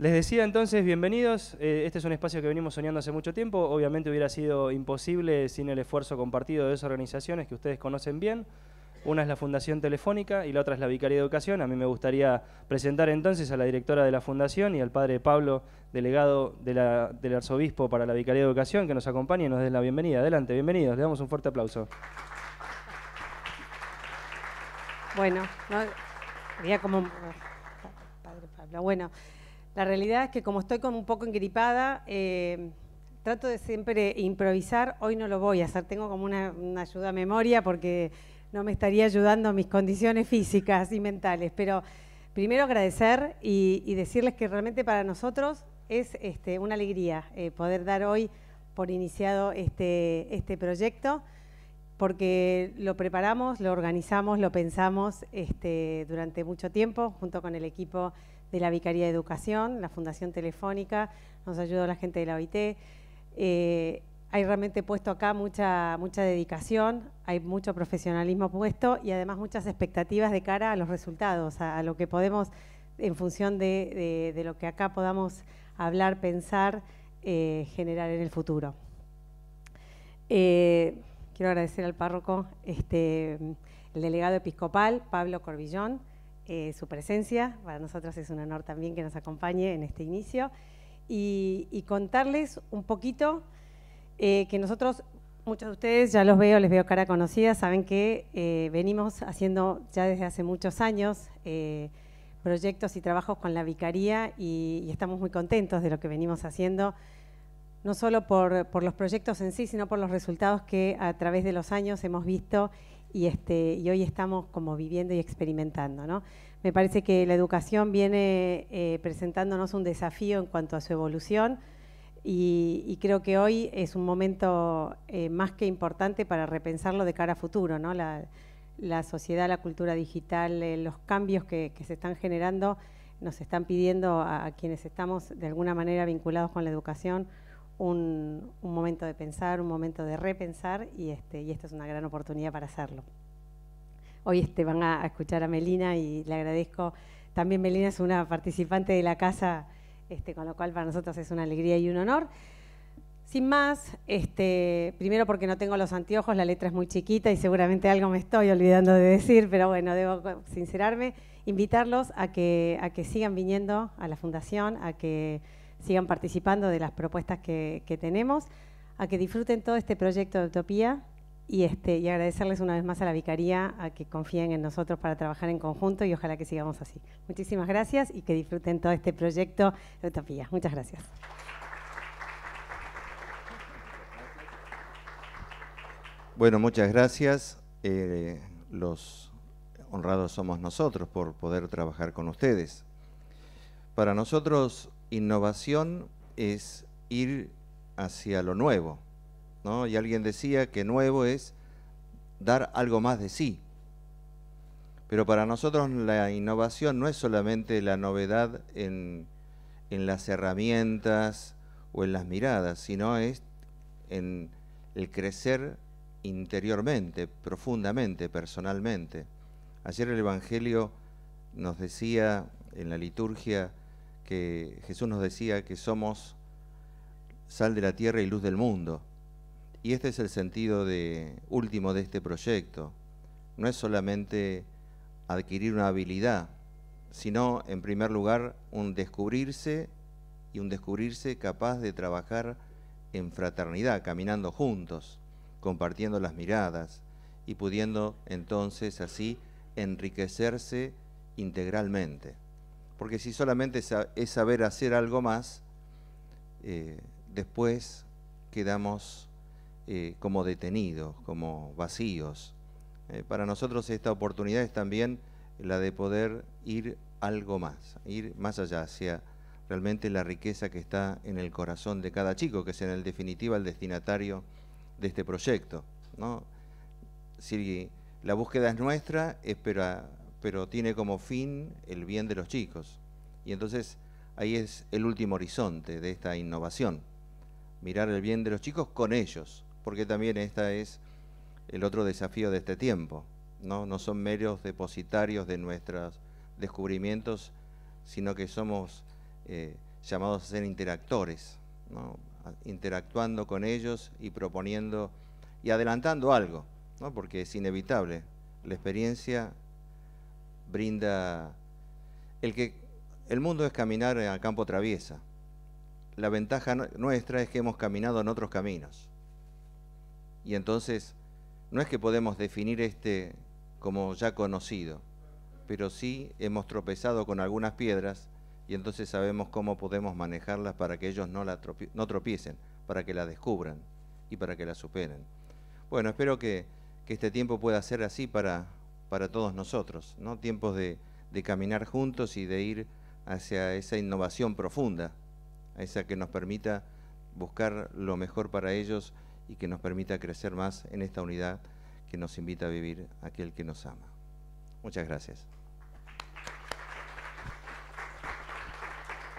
Les decía entonces, bienvenidos. Eh, este es un espacio que venimos soñando hace mucho tiempo. Obviamente hubiera sido imposible sin el esfuerzo compartido de dos organizaciones que ustedes conocen bien. Una es la Fundación Telefónica y la otra es la Vicaría de Educación. A mí me gustaría presentar entonces a la directora de la Fundación y al padre Pablo, delegado del arzobispo para la Vicaría de Educación, que nos acompañe y nos dé la bienvenida. Adelante, bienvenidos. Le damos un fuerte aplauso. Bueno, no, como... Padre Pablo, bueno... La realidad es que como estoy como un poco engripada, eh, trato de siempre improvisar. Hoy no lo voy a hacer, tengo como una, ayuda a memoria porque no me estaría ayudando mis condiciones físicas y mentales. Pero primero agradecer y, decirles que realmente para nosotros es este, una alegría eh, poder dar hoy por iniciado este, este proyecto porque lo preparamos, lo organizamos, lo pensamos este, durante mucho tiempo junto con el equipo de la Vicaría de Educación, la Fundación Telefónica, nos ayudó la gente de la OIT. Eh, hay realmente puesto acá mucha, mucha dedicación, hay mucho profesionalismo puesto y además muchas expectativas de cara a los resultados, a, lo que podemos, en función de, lo que acá podamos hablar, pensar, eh, generar en el futuro. Eh, quiero agradecer al párroco, este, el delegado episcopal, Pablo Corbillón, eh, su presencia. Para nosotros es un honor también que nos acompañe en este inicio y, contarles un poquito eh, que nosotros, muchos de ustedes ya los veo, les veo cara conocida, saben que eh, venimos haciendo ya desde hace muchos años proyectos y trabajos con la Vicaría y, y, estamos muy contentos de lo que venimos haciendo, no solo por, por los proyectos en sí, sino por los resultados que a través de los años hemos visto y, este, y hoy estamos como viviendo y experimentando. ¿no? Me parece que la educación viene eh, presentándonos un desafío en cuanto a su evolución y, creo que hoy es un momento eh, más que importante para repensarlo de cara a futuro. ¿no? La, sociedad, la cultura digital, eh, los cambios que, se están generando nos están pidiendo a quienes estamos de alguna manera vinculados con la educación un, momento de pensar, un momento de repensar y, este, y esta es una gran oportunidad para hacerlo. Hoy este, van a, escuchar a Melina y le agradezco. También Melina es una participante de la casa, este, con lo cual para nosotros es una alegría y un honor. Sin más, este, primero porque no tengo los anteojos, la letra es muy chiquita y seguramente algo me estoy olvidando de decir, pero bueno, debo sincerarme, invitarlos a que, a que sigan viniendo a la fundación, a que sigan participando de las propuestas que, tenemos, a que disfruten todo este proyecto de Utopía y, este, y agradecerles una vez más a la Vicaría a que confíen en nosotros para trabajar en conjunto y ojalá que sigamos así. Muchísimas gracias y que disfruten todo este proyecto de Utopía. Muchas gracias. Bueno, muchas gracias. Eh, los honrados somos nosotros por poder trabajar con ustedes. Para nosotros innovación es ir hacia lo nuevo. ¿no? Y alguien decía que nuevo es dar algo más de sí. Pero para nosotros la innovación no es solamente la novedad en, en las herramientas o en las miradas, sino es en el crecer interiormente, profundamente, personalmente. Ayer el Evangelio nos decía en la liturgia que Jesús nos decía que somos sal de la tierra y luz del mundo. Y este es el sentido de, último de este proyecto. No es solamente adquirir una habilidad, sino en primer lugar un descubrirse y un descubrirse capaz de trabajar en fraternidad, caminando juntos, compartiendo las miradas y pudiendo entonces así enriquecerse integralmente porque si solamente es saber hacer algo más, eh, después quedamos eh, como detenidos, como vacíos. Eh, para nosotros esta oportunidad es también la de poder ir algo más, ir más allá hacia realmente la riqueza que está en el corazón de cada chico, que es en el definitiva el destinatario de este proyecto. ¿no? Si la búsqueda es nuestra, espero pero tiene como fin el bien de los chicos. Y entonces ahí es el último horizonte de esta innovación, mirar el bien de los chicos con ellos, porque también esta es el otro desafío de este tiempo. No, no son meros depositarios de nuestros descubrimientos, sino que somos eh, llamados a ser interactores, interactuando con ellos y proponiendo y adelantando algo, porque es inevitable. La experiencia brinda el que el mundo es caminar a campo traviesa. La ventaja nuestra es que hemos caminado en otros caminos. Y entonces no es que podemos definir este como ya conocido, pero sí hemos tropezado con algunas piedras y entonces sabemos cómo podemos manejarlas para que ellos no, la no tropiecen, para que la descubran y para que la superen. Bueno, espero que este tiempo pueda ser así para para todos nosotros, ¿no? Tiempos de, de caminar juntos y de ir hacia esa innovación profunda, a esa que nos permita buscar lo mejor para ellos y que nos permita crecer más en esta unidad que nos invita a vivir aquel que nos ama. Muchas gracias.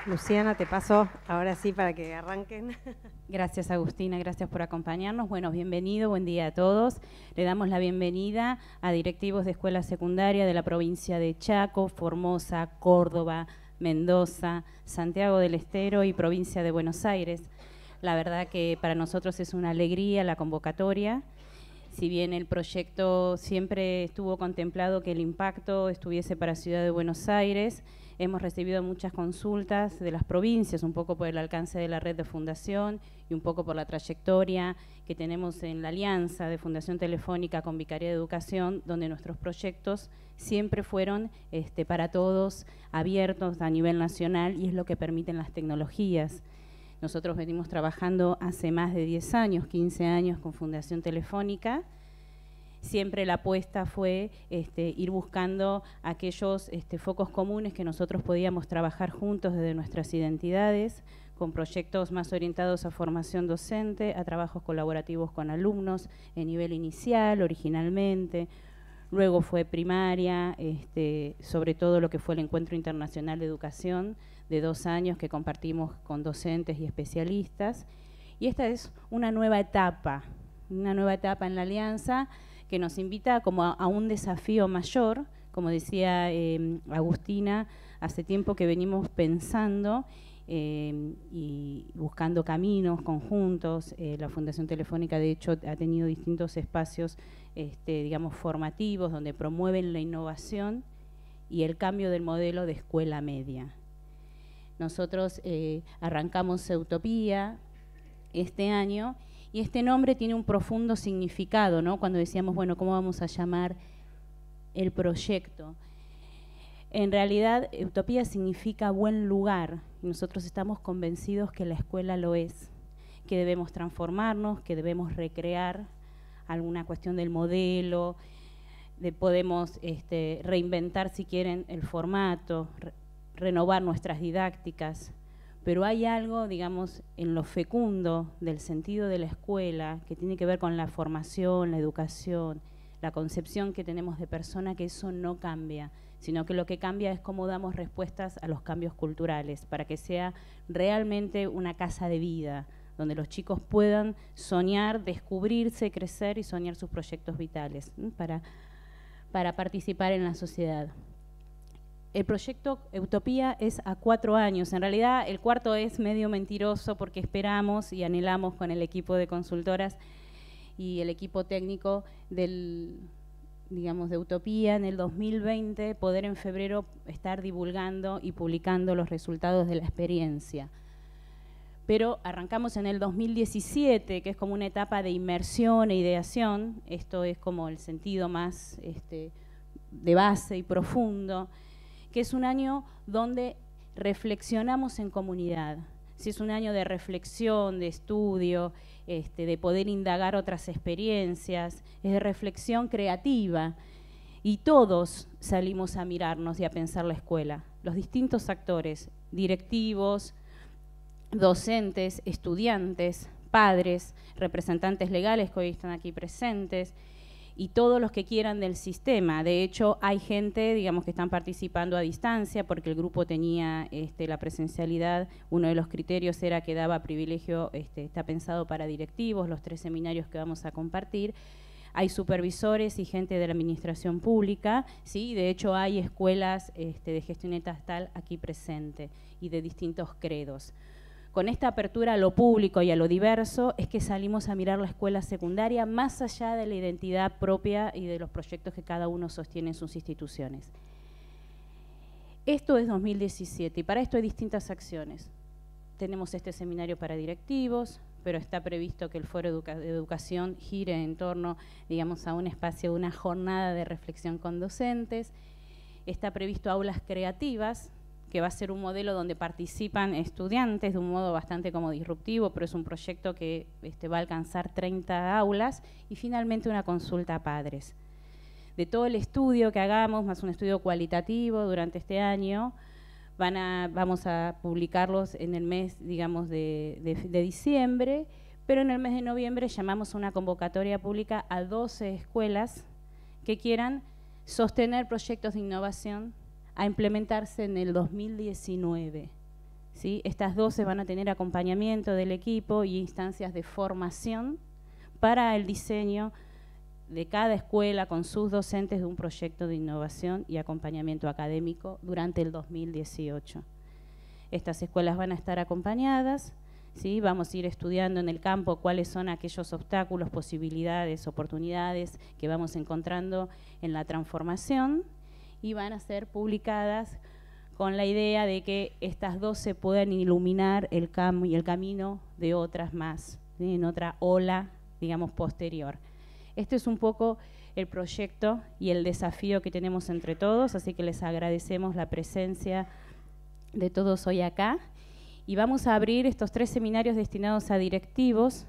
Luciana, te paso ahora sí para que arranquen. Gracias Agustina, gracias por acompañarnos. Bueno, bienvenido, buen día a todos. Le damos la bienvenida a directivos de escuela secundaria de la provincia de Chaco, Formosa, Córdoba, Mendoza, Santiago del Estero y provincia de Buenos Aires. La verdad que para nosotros es una alegría la convocatoria. Si bien el proyecto siempre estuvo contemplado que el impacto estuviese para Ciudad de Buenos Aires, Hemos recibido muchas consultas de las provincias, un poco por el alcance de la red de fundación y un poco por la trayectoria que tenemos en la alianza de Fundación Telefónica con Vicaría de Educación, donde nuestros proyectos siempre fueron este, para todos, abiertos a nivel nacional y es lo que permiten las tecnologías. Nosotros venimos trabajando hace más de 10 años, 15 años con Fundación Telefónica, siempre la apuesta fue este, ir buscando aquellos este, focos comunes que nosotros podíamos trabajar juntos desde nuestras identidades, con proyectos más orientados a formación docente, a trabajos colaborativos con alumnos en nivel inicial originalmente, luego fue primaria, este, sobre todo lo que fue el Encuentro Internacional de Educación de dos años que compartimos con docentes y especialistas. Y esta es una nueva etapa, una nueva etapa en la alianza que nos invita como a, un desafío mayor, como decía eh, Agustina, hace tiempo que venimos pensando eh, y buscando caminos conjuntos. Eh, la Fundación Telefónica, de hecho, ha tenido distintos espacios, este, digamos, formativos, donde promueven la innovación y el cambio del modelo de escuela media. Nosotros arrancamos Utopía este año y este nombre tiene un profundo significado, ¿no? Cuando decíamos, bueno, ¿cómo vamos a llamar el proyecto? En realidad, utopía significa buen lugar, y nosotros estamos convencidos que la escuela lo es, que debemos transformarnos, que debemos recrear alguna cuestión del modelo, podemos este, reinventar, si quieren, el formato, renovar nuestras didácticas, pero hay algo, digamos, en lo fecundo del sentido de la escuela que tiene que ver con la formación, la educación, la concepción que tenemos de persona, que eso no cambia, sino que lo que cambia es cómo damos respuestas a los cambios culturales, para que sea realmente una casa de vida, donde los chicos puedan soñar, descubrirse, crecer y soñar sus proyectos vitales para participar en la sociedad el proyecto Utopía es a cuatro años. En realidad, el cuarto es medio mentiroso porque esperamos y anhelamos con el equipo de consultoras y el equipo técnico del digamos, de Utopía en el 2020, poder en febrero estar divulgando y publicando los resultados de la experiencia. Pero arrancamos en el 2017, que es como una etapa de inmersión e ideación, esto es como el sentido más este, de base y profundo, que es un año donde reflexionamos en comunidad. Si es un año de reflexión, de estudio, este, de poder indagar otras experiencias, es de reflexión creativa. Y todos salimos a mirarnos y a pensar la escuela, los distintos actores, directivos, docentes, estudiantes, padres, representantes legales que hoy están aquí presentes, y todos los que quieran del sistema. De hecho, hay gente, digamos, que están participando a distancia porque el grupo tenía este, la presencialidad. Uno de los criterios era que daba privilegio, este, está pensado para directivos, los tres seminarios que vamos a compartir hay supervisores y gente de la administración pública, ¿sí? de hecho hay escuelas este, de gestión estatal aquí presente y de distintos credos con esta apertura a lo público y a lo diverso es que salimos a mirar la escuela secundaria más allá de la identidad propia y de los proyectos que cada uno sostiene en sus instituciones. Esto es 2017 y para esto hay distintas acciones. Tenemos este seminario para directivos, pero está previsto que el Foro de Educación gire en torno, digamos, a un espacio, una jornada de reflexión con docentes. Está previsto aulas creativas, que va a ser un modelo donde participan estudiantes de un modo bastante como disruptivo, pero es un proyecto que este, va a alcanzar 30 aulas y finalmente una consulta a padres. De todo el estudio que hagamos, más un estudio cualitativo durante este año, vamos a publicarlos en el mes, digamos, de, de diciembre, pero en el mes de noviembre llamamos una convocatoria pública a 12 escuelas que quieran sostener proyectos de innovación a implementarse en el 2019. ¿sí? Estas 12 van a tener acompañamiento del equipo y instancias de formación para el diseño de cada escuela con sus docentes de un proyecto de innovación y acompañamiento académico durante el 2018. Estas escuelas van a estar acompañadas, ¿sí? vamos a ir estudiando en el campo cuáles son aquellos obstáculos, posibilidades, oportunidades que vamos encontrando en la transformación y van a ser publicadas con la idea de que estas dos se puedan iluminar el, el camino de otras más, en otra ola, digamos, posterior. Este es un poco el proyecto y el desafío que tenemos entre todos, así que les agradecemos la presencia de todos hoy acá. Y vamos a abrir estos tres seminarios destinados a directivos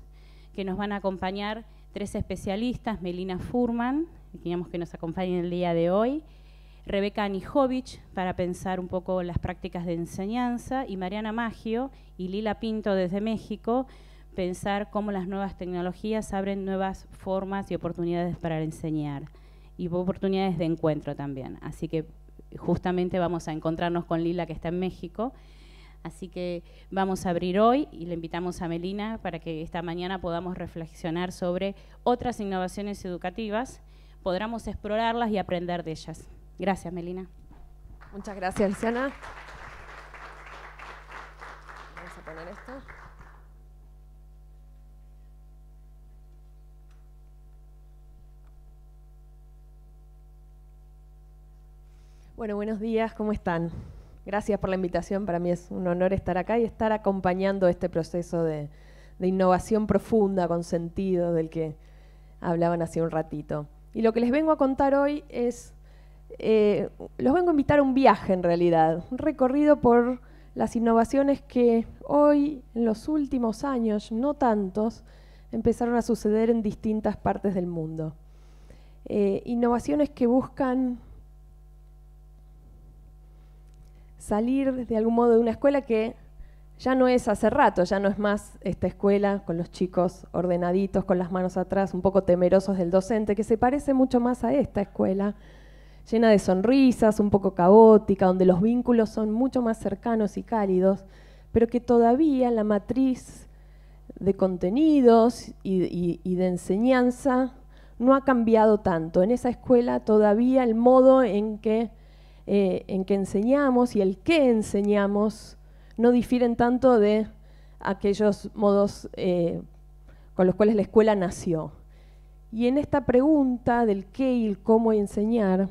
que nos van a acompañar tres especialistas, Melina Furman, digamos que nos acompañen el día de hoy, Rebeca Anijovic para pensar un poco las prácticas de enseñanza y Mariana Maggio y Lila Pinto desde México pensar cómo las nuevas tecnologías abren nuevas formas y oportunidades para enseñar y oportunidades de encuentro también. Así que justamente vamos a encontrarnos con Lila que está en México. Así que vamos a abrir hoy y le invitamos a Melina para que esta mañana podamos reflexionar sobre otras innovaciones educativas, podamos explorarlas y aprender de ellas. Gracias, Melina. Muchas gracias, Luciana. Vamos a poner esto. Bueno, buenos días, ¿cómo están? Gracias por la invitación, para mí es un honor estar acá y estar acompañando este proceso de innovación profunda, con sentido, del que hablaban hace un ratito. Y lo que les vengo a contar hoy es eh, los vengo a invitar a un viaje en realidad, un recorrido por las innovaciones que hoy, en los últimos años, no tantos, empezaron a suceder en distintas partes del mundo. Eh, innovaciones que buscan salir de algún modo de una escuela que ya no es hace rato, ya no es más esta escuela con los chicos ordenaditos, con las manos atrás, un poco temerosos del docente, que se parece mucho más a esta escuela llena de sonrisas, un poco caótica, donde los vínculos son mucho más cercanos y cálidos, pero que todavía la matriz de contenidos y, de enseñanza no ha cambiado tanto. En esa escuela todavía el modo en que, eh, enseñamos y el qué enseñamos no difieren tanto de aquellos modos eh, con los cuales la escuela nació. Y en esta pregunta del qué y el cómo enseñar,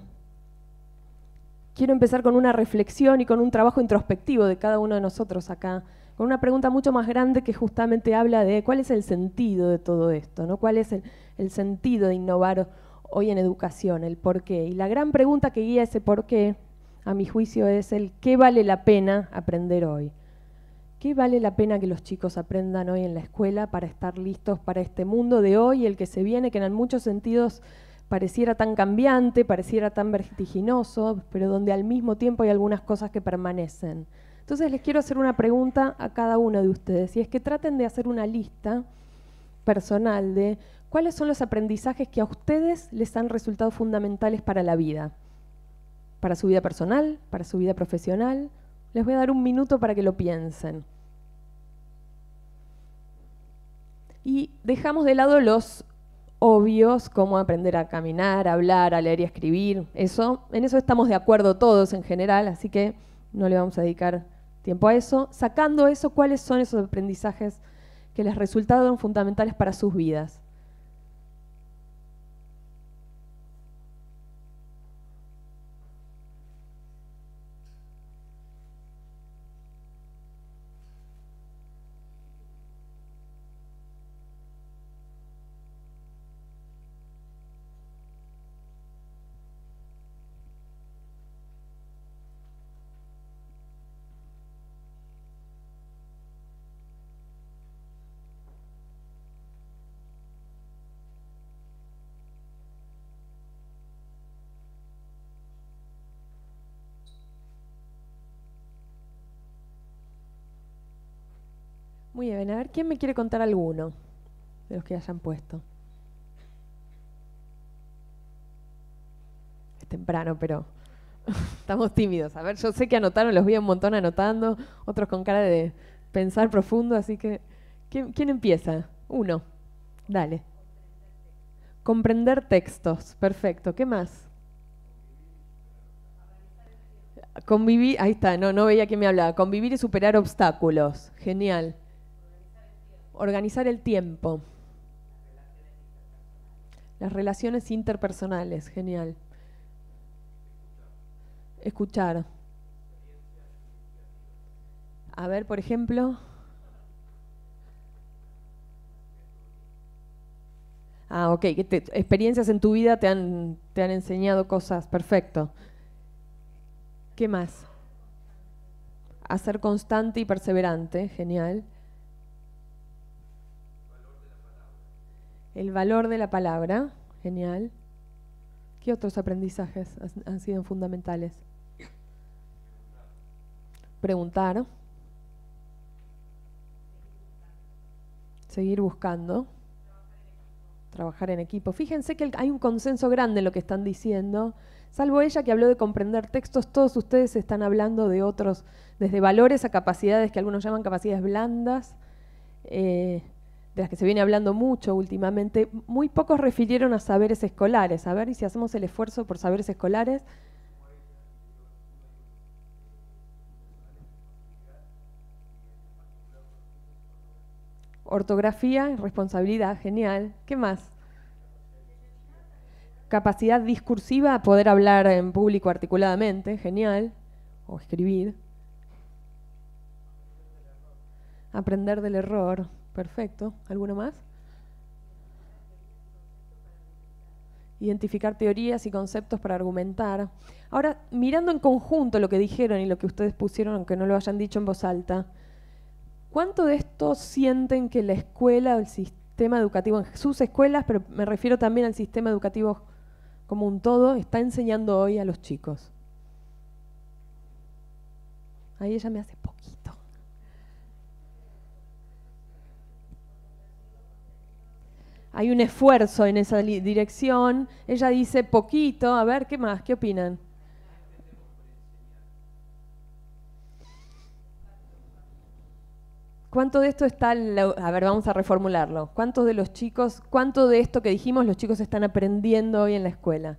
quiero empezar con una reflexión y con un trabajo introspectivo de cada uno de nosotros acá, con una pregunta mucho más grande que justamente habla de cuál es el sentido de todo esto, ¿no? cuál es el, sentido de innovar hoy en educación, el por qué. Y la gran pregunta que guía ese por qué, a mi juicio, es el qué vale la pena aprender hoy. ¿Qué vale la pena que los chicos aprendan hoy en la escuela para estar listos para este mundo de hoy, el que se viene, que en muchos sentidos pareciera tan cambiante, pareciera tan vertiginoso, pero donde al mismo tiempo hay algunas cosas que permanecen. Entonces les quiero hacer una pregunta a cada uno de ustedes, y es que traten de hacer una lista personal de cuáles son los aprendizajes que a ustedes les han resultado fundamentales para la vida, para su vida personal, para su vida profesional. Les voy a dar un minuto para que lo piensen. Y dejamos de lado los obvios cómo aprender a caminar, a hablar, a leer y a escribir. Eso, en eso estamos de acuerdo todos en general, así que no le vamos a dedicar tiempo a eso. Sacando eso, ¿cuáles son esos aprendizajes que les resultaron fundamentales para sus vidas? Muy bien, a ver, ¿quién me quiere contar alguno de los que hayan puesto? Es temprano, pero estamos tímidos. A ver, yo sé que anotaron, los vi un montón anotando, otros con cara de pensar profundo, así que ¿quién, empieza? Uno, dale. Comprender textos, perfecto. ¿Qué más? Convivir, ahí está, no, no veía quién me hablaba. Convivir y superar obstáculos, genial. Organizar el tiempo. Las relaciones interpersonales, genial. Escuchar. A ver, por ejemplo. Ah, ok, experiencias en tu vida te han, te han enseñado cosas, perfecto. ¿Qué más? hacer constante y perseverante, genial. El valor de la palabra, genial. ¿Qué otros aprendizajes han sido fundamentales? Preguntar. Seguir buscando. Trabajar en equipo. Fíjense que hay un consenso grande en lo que están diciendo. Salvo ella que habló de comprender textos, todos ustedes están hablando de otros, desde valores a capacidades que algunos llaman capacidades blandas. Eh, de las que se viene hablando mucho últimamente, muy pocos refirieron a saberes escolares. A ver, y si hacemos el esfuerzo por saberes escolares. Ortografía, responsabilidad, genial. ¿Qué más? Capacidad discursiva, poder hablar en público articuladamente, genial. O escribir. Aprender del error. Perfecto. ¿Alguno más? Identificar teorías y conceptos para argumentar. Ahora, mirando en conjunto lo que dijeron y lo que ustedes pusieron, aunque no lo hayan dicho en voz alta, ¿cuánto de esto sienten que la escuela o el sistema educativo, en sus escuelas, pero me refiero también al sistema educativo como un todo, está enseñando hoy a los chicos? Ahí ella me hace hay un esfuerzo en esa dirección. Ella dice poquito, a ver, ¿qué más? ¿Qué opinan? ¿Cuánto de esto está, a ver, vamos a reformularlo, cuántos de los chicos, cuánto de esto que dijimos los chicos están aprendiendo hoy en la escuela?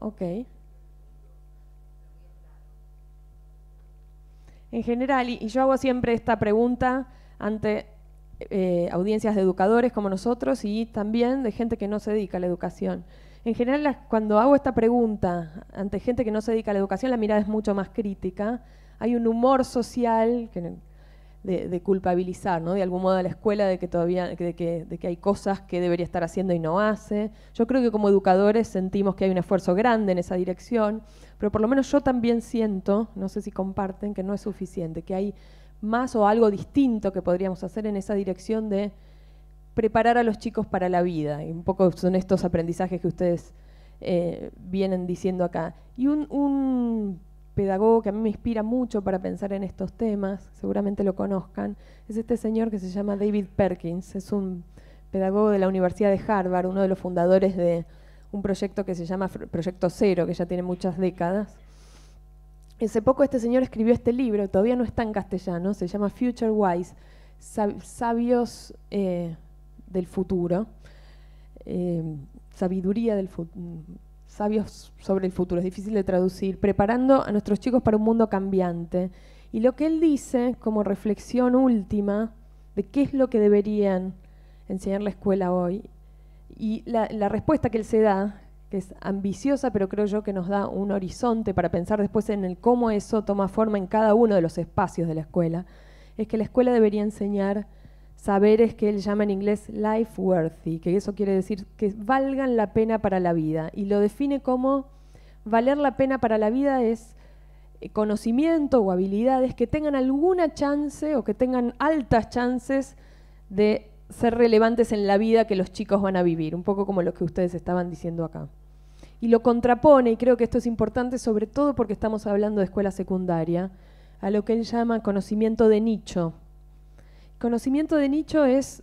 Ok. en general, y, yo hago siempre esta pregunta ante eh, audiencias de educadores como nosotros y también de gente que no se dedica a la educación. En general, cuando hago esta pregunta ante gente que no se dedica a la educación, la mirada es mucho más crítica. Hay un humor social que de, culpabilizar, ¿no? de algún modo a la escuela de que todavía de que, hay cosas que debería estar haciendo y no hace. Yo creo que como educadores sentimos que hay un esfuerzo grande en esa dirección, pero por lo menos yo también siento, no sé si comparten, que no es suficiente, que hay más o algo distinto que podríamos hacer en esa dirección de preparar a los chicos para la vida. Y un poco son estos aprendizajes que ustedes eh, vienen diciendo acá. Y un pedagogo que a mí me inspira mucho para pensar en estos temas, seguramente lo conozcan, es este señor que se llama David Perkins, es un pedagogo de la Universidad de Harvard, uno de los fundadores de un proyecto que se llama Proyecto Cero, que ya tiene muchas décadas. Hace poco este señor escribió este libro, todavía no está en castellano, se llama Future Wise, Sabios eh, del Futuro, eh, Sabiduría del Futuro sabios sobre el futuro, es difícil de traducir, preparando a nuestros chicos para un mundo cambiante. Y lo que él dice como reflexión última de qué es lo que deberían enseñar la escuela hoy, y la, respuesta que él se da, que es ambiciosa, pero creo yo que nos da un horizonte para pensar después en el cómo eso toma forma en cada uno de los espacios de la escuela, es que la escuela debería enseñar saberes que él llama en inglés life worthy, que eso quiere decir que valgan la pena para la vida. Y lo define como valer la pena para la vida es eh, conocimiento o habilidades que tengan alguna chance o que tengan altas chances de ser relevantes en la vida que los chicos van a vivir, un poco como lo que ustedes estaban diciendo acá. Y lo contrapone, y creo que esto es importante sobre todo porque estamos hablando de escuela secundaria, a lo que él llama conocimiento de nicho, conocimiento de nicho es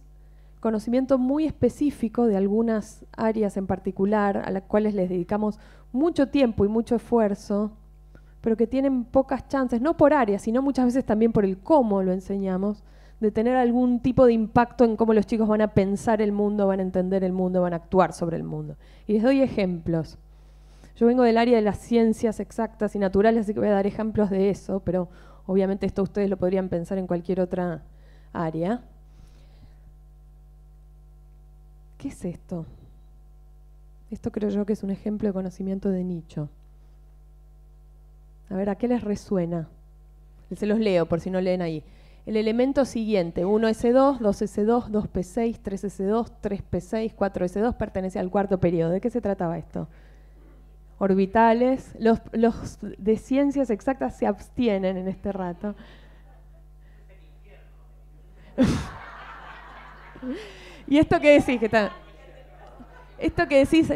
conocimiento muy específico de algunas áreas en particular a las cuales les dedicamos mucho tiempo y mucho esfuerzo, pero que tienen pocas chances, no por áreas, sino muchas veces también por el cómo lo enseñamos, de tener algún tipo de impacto en cómo los chicos van a pensar el mundo, van a entender el mundo, van a actuar sobre el mundo. Y les doy ejemplos. Yo vengo del área de las ciencias exactas y naturales, así que voy a dar ejemplos de eso, pero obviamente esto ustedes lo podrían pensar en cualquier otra área. ¿Qué es esto? Esto creo yo que es un ejemplo de conocimiento de nicho. A ver, ¿a qué les resuena? Se los leo por si no leen ahí. El elemento siguiente, 1S2, 2S2, 2P6, 3S2, 3P6, 4S2, pertenece al cuarto periodo. ¿De qué se trataba esto? Orbitales. Los, los de ciencias exactas se abstienen en este rato. ¿Y esto que decís? Que está... Esto que decís...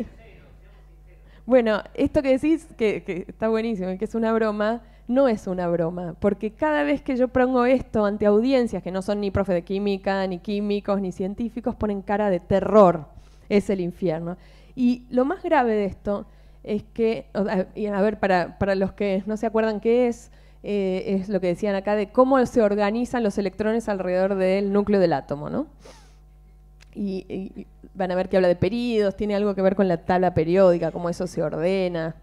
Bueno, esto que decís, que, está buenísimo, que es una broma, no es una broma, porque cada vez que yo pongo esto ante audiencias que no son ni profe de química, ni químicos, ni científicos, ponen cara de terror. Es el infierno. Y lo más grave de esto es que, a ver, para, para los que no se acuerdan qué es, eh, es lo que decían acá, de cómo se organizan los electrones alrededor del núcleo del átomo. ¿no? Y, van a ver que habla de períodos, tiene algo que ver con la tabla periódica, cómo eso se ordena.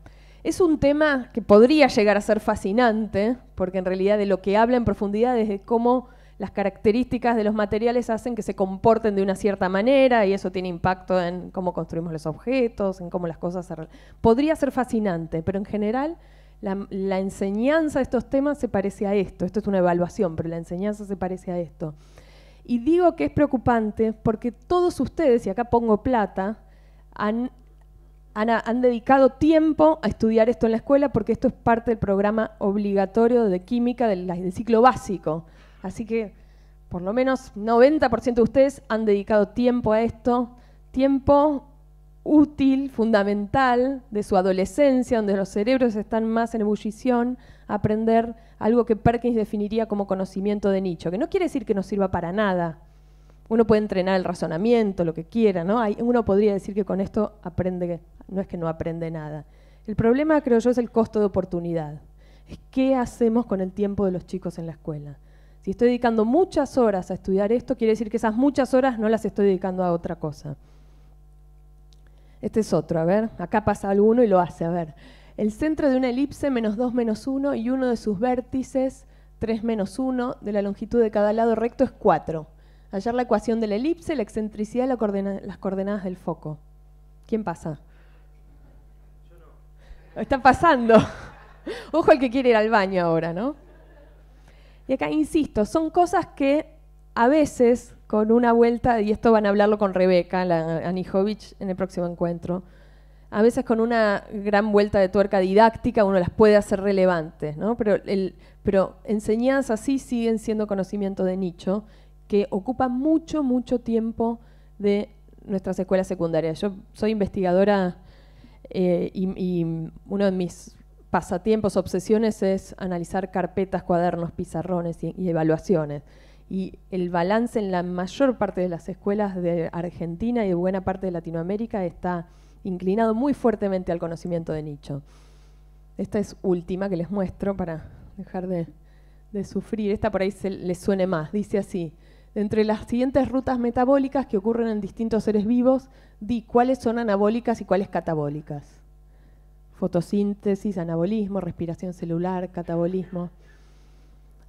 Es un tema que podría llegar a ser fascinante, porque en realidad de lo que habla en profundidad es de cómo las características de los materiales hacen que se comporten de una cierta manera y eso tiene impacto en cómo construimos los objetos, en cómo las cosas se... Podría ser fascinante, pero en general la, enseñanza de estos temas se parece a esto. Esto es una evaluación, pero la enseñanza se parece a esto. Y digo que es preocupante porque todos ustedes, y acá pongo plata, han, dedicado tiempo a estudiar esto en la escuela porque esto es parte del programa obligatorio de química del, del ciclo básico. Así que por lo menos 90% de ustedes han dedicado tiempo a esto, tiempo útil, fundamental de su adolescencia, donde los cerebros están más en ebullición, aprender algo que Perkins definiría como conocimiento de nicho, que no quiere decir que no sirva para nada. Uno puede entrenar el razonamiento, lo que quiera, ¿no? Uno podría decir que con esto aprende, no es que no aprende nada. El problema, creo yo, es el costo de oportunidad. qué hacemos con el tiempo de los chicos en la escuela. Si estoy dedicando muchas horas a estudiar esto, quiere decir que esas muchas horas no las estoy dedicando a otra cosa. Este es otro, a ver, acá pasa alguno y lo hace, a ver. El centro de una elipse, menos 2, menos 1, y uno de sus vértices, 3 menos 1, de la longitud de cada lado recto es 4. Hallar la ecuación de la elipse, la excentricidad, las coordenadas del foco. ¿Quién pasa? Yo no. Está pasando. Ojo al que quiere ir al baño ahora, ¿no? Y acá, insisto, son cosas que a veces con una vuelta, y esto van a hablarlo con Rebeca, la Anijovic, en el próximo encuentro. A veces con una gran vuelta de tuerca didáctica uno las puede hacer relevantes, ¿no? pero, enseñanzas sí siguen siendo conocimiento de nicho que ocupa mucho, mucho tiempo de nuestras escuelas secundarias. Yo soy investigadora eh, y, uno de mis pasatiempos, obsesiones es analizar carpetas, cuadernos, pizarrones y evaluaciones y el balance en la mayor parte de las escuelas de Argentina y de buena parte de Latinoamérica está inclinado muy fuertemente al conocimiento de nicho. Esta es última que les muestro para dejar de, sufrir. Esta por ahí se les suene más. Dice así, entre las siguientes rutas metabólicas que ocurren en distintos seres vivos, di cuáles son anabólicas y cuáles catabólicas. Fotosíntesis, anabolismo, respiración celular, catabolismo.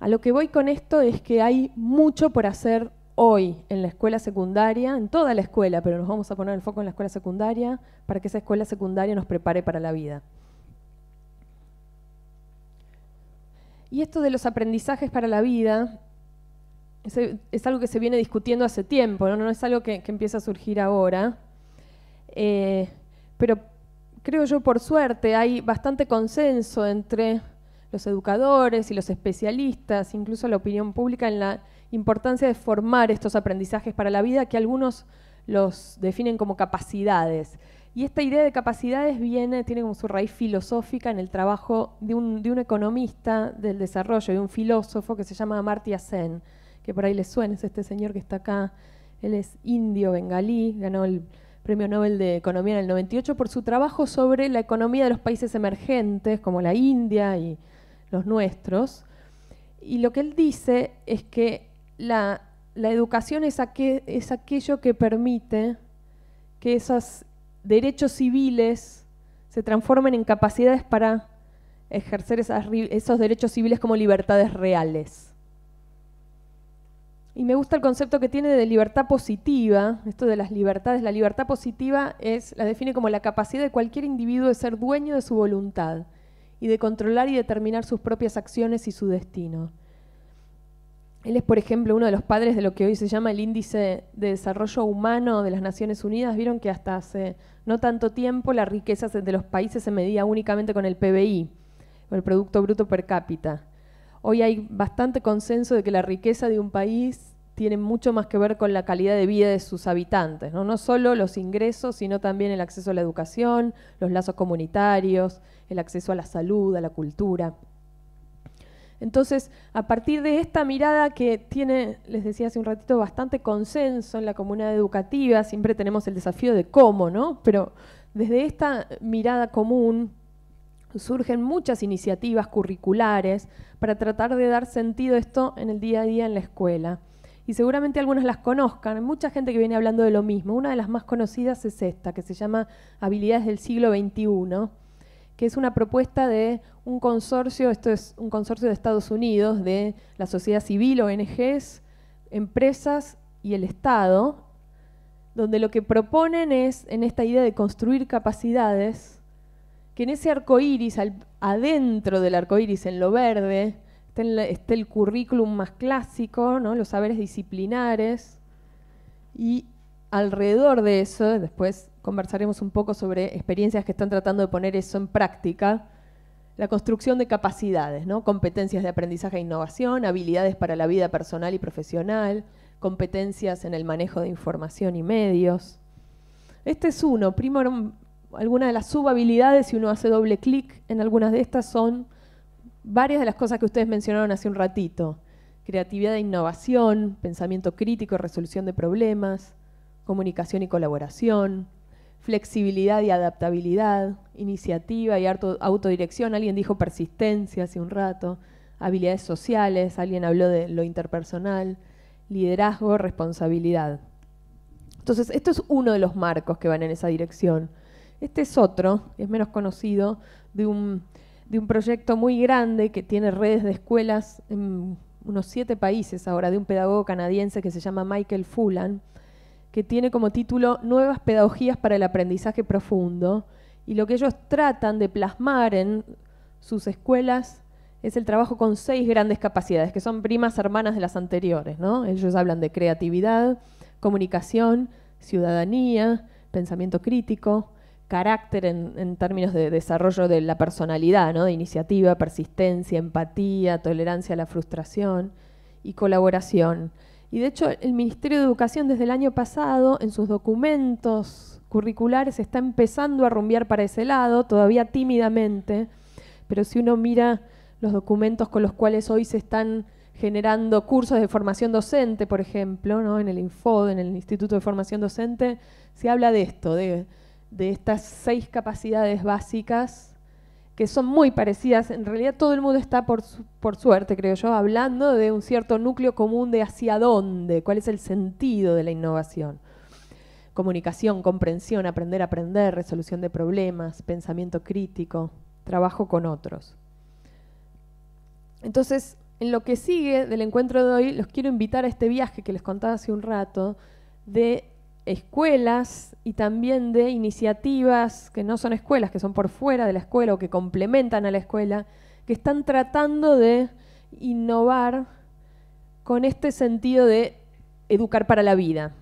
A lo que voy con esto es que hay mucho por hacer hoy en la escuela secundaria, en toda la escuela, pero nos vamos a poner el foco en la escuela secundaria para que esa escuela secundaria nos prepare para la vida. Y esto de los aprendizajes para la vida es, algo que se viene discutiendo hace tiempo, no, es algo que, empieza a surgir ahora. Eh, pero creo yo, por suerte, hay bastante consenso entre los educadores y los especialistas, incluso la opinión pública, en la importancia de formar estos aprendizajes para la vida que algunos los definen como capacidades. Y esta idea de capacidades viene, tiene como su raíz filosófica en el trabajo de un, economista del desarrollo, de un filósofo que se llama Amartya Sen, que por ahí le suena, es este señor que está acá. Él es indio, bengalí, ganó el Premio Nobel de Economía en el 98 por su trabajo sobre la economía de los países emergentes, como la India y los nuestros. Y lo que él dice es que la, educación es, aquello que permite que esos derechos civiles se transformen en capacidades para ejercer esos derechos civiles como libertades reales. Y me gusta el concepto que tiene de libertad positiva, esto de las libertades. La libertad positiva es, la define como la capacidad de cualquier individuo de ser dueño de su voluntad, y de controlar y determinar sus propias acciones y su destino. Él es, por ejemplo, uno de los padres de lo que hoy se llama el Índice de Desarrollo Humano de las Naciones Unidas. Vieron que hasta hace no tanto tiempo la riqueza de los países se medía únicamente con el PBI, el Producto Bruto Per Cápita. Hoy hay bastante consenso de que la riqueza de un país tienen mucho más que ver con la calidad de vida de sus habitantes, ¿no? solo los ingresos, sino también el acceso a la educación, los lazos comunitarios, el acceso a la salud, a la cultura. Entonces, a partir de esta mirada que tiene, les decía hace un ratito, bastante consenso en la comunidad educativa, siempre tenemos el desafío de cómo, ¿no? Pero desde esta mirada común surgen muchas iniciativas curriculares para tratar de dar sentido a esto en el día a día en la escuela y seguramente algunos las conozcan. Hay mucha gente que viene hablando de lo mismo. Una de las más conocidas es esta, que se llama Habilidades del siglo XXI, que es una propuesta de un consorcio, esto es un consorcio de Estados Unidos, de la sociedad civil, ONGs, empresas y el Estado, donde lo que proponen es, en esta idea de construir capacidades, que en ese arco iris, adentro del arco iris, en lo verde, esté, el currículum más clásico, los saberes disciplinares, y alrededor de eso, después conversaremos un poco sobre experiencias que están tratando de poner eso en práctica, la construcción de capacidades, ¿no? competencias de aprendizaje e innovación, habilidades para la vida personal y profesional, competencias en el manejo de información y medios. Este es uno, primero algunas de las subhabilidades, si uno hace doble clic en algunas de estas, son varias de las cosas que ustedes mencionaron hace un ratito. Creatividad e innovación, pensamiento crítico, resolución de problemas, comunicación y colaboración, flexibilidad y adaptabilidad, iniciativa y autodirección. Alguien dijo persistencia hace un rato, habilidades sociales, alguien habló de lo interpersonal, liderazgo, responsabilidad. Entonces, esto es uno de los marcos que van en esa dirección. Este es otro, es menos conocido, de un de un proyecto muy grande que tiene redes de escuelas en unos siete países ahora, de un pedagogo canadiense que se llama Michael Fulan, que tiene como título Nuevas pedagogías para el aprendizaje profundo. Y lo que ellos tratan de plasmar en sus escuelas es el trabajo con seis grandes capacidades, que son primas hermanas de las anteriores. ¿no? Ellos hablan de creatividad, comunicación, ciudadanía, pensamiento crítico, carácter en, términos de desarrollo de la personalidad, ¿no? de iniciativa, persistencia, empatía, tolerancia a la frustración y colaboración. Y de hecho el Ministerio de Educación desde el año pasado en sus documentos curriculares está empezando a rumbear para ese lado, todavía tímidamente, pero si uno mira los documentos con los cuales hoy se están generando cursos de formación docente, por ejemplo, ¿no? en el Info, en el Instituto de Formación Docente, se habla de esto, de de estas seis capacidades básicas que son muy parecidas. En realidad todo el mundo está, por, por suerte, creo yo, hablando de un cierto núcleo común de hacia dónde, cuál es el sentido de la innovación. Comunicación, comprensión, aprender a aprender, resolución de problemas, pensamiento crítico, trabajo con otros. Entonces, en lo que sigue del encuentro de hoy, los quiero invitar a este viaje que les contaba hace un rato, de escuelas y también de iniciativas que no son escuelas, que son por fuera de la escuela o que complementan a la escuela, que están tratando de innovar con este sentido de educar para la vida.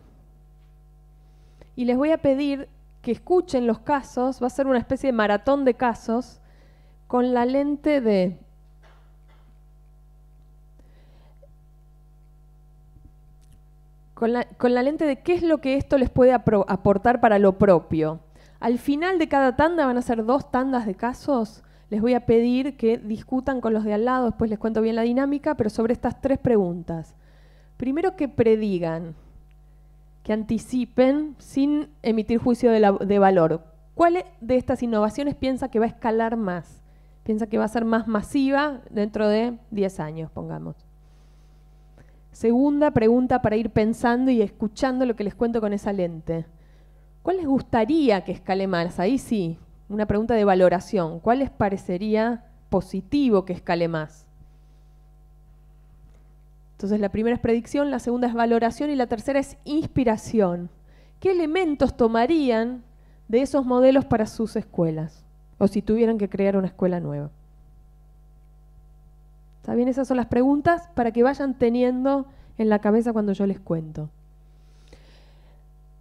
Y les voy a pedir que escuchen los casos, va a ser una especie de maratón de casos, con la lente de con la, lente de qué es lo que esto les puede aportar para lo propio. Al final de cada tanda van a ser dos tandas de casos. Les voy a pedir que discutan con los de al lado, después les cuento bien la dinámica, pero sobre estas tres preguntas. Primero que predigan, que anticipen sin emitir juicio de, de valor. ¿Cuál e, de estas innovaciones piensa que va a escalar más? Piensa que va a ser más masiva dentro de 10 años, pongamos. Segunda pregunta para ir pensando y escuchando lo que les cuento con esa lente. ¿Cuál les gustaría que escale más? Ahí sí, una pregunta de valoración. ¿Cuál les parecería positivo que escale más? Entonces la primera es predicción, la segunda es valoración y la tercera es inspiración. ¿Qué elementos tomarían de esos modelos para sus escuelas? O si tuvieran que crear una escuela nueva. ¿Está bien? Esas son las preguntas para que vayan teniendo en la cabeza cuando yo les cuento.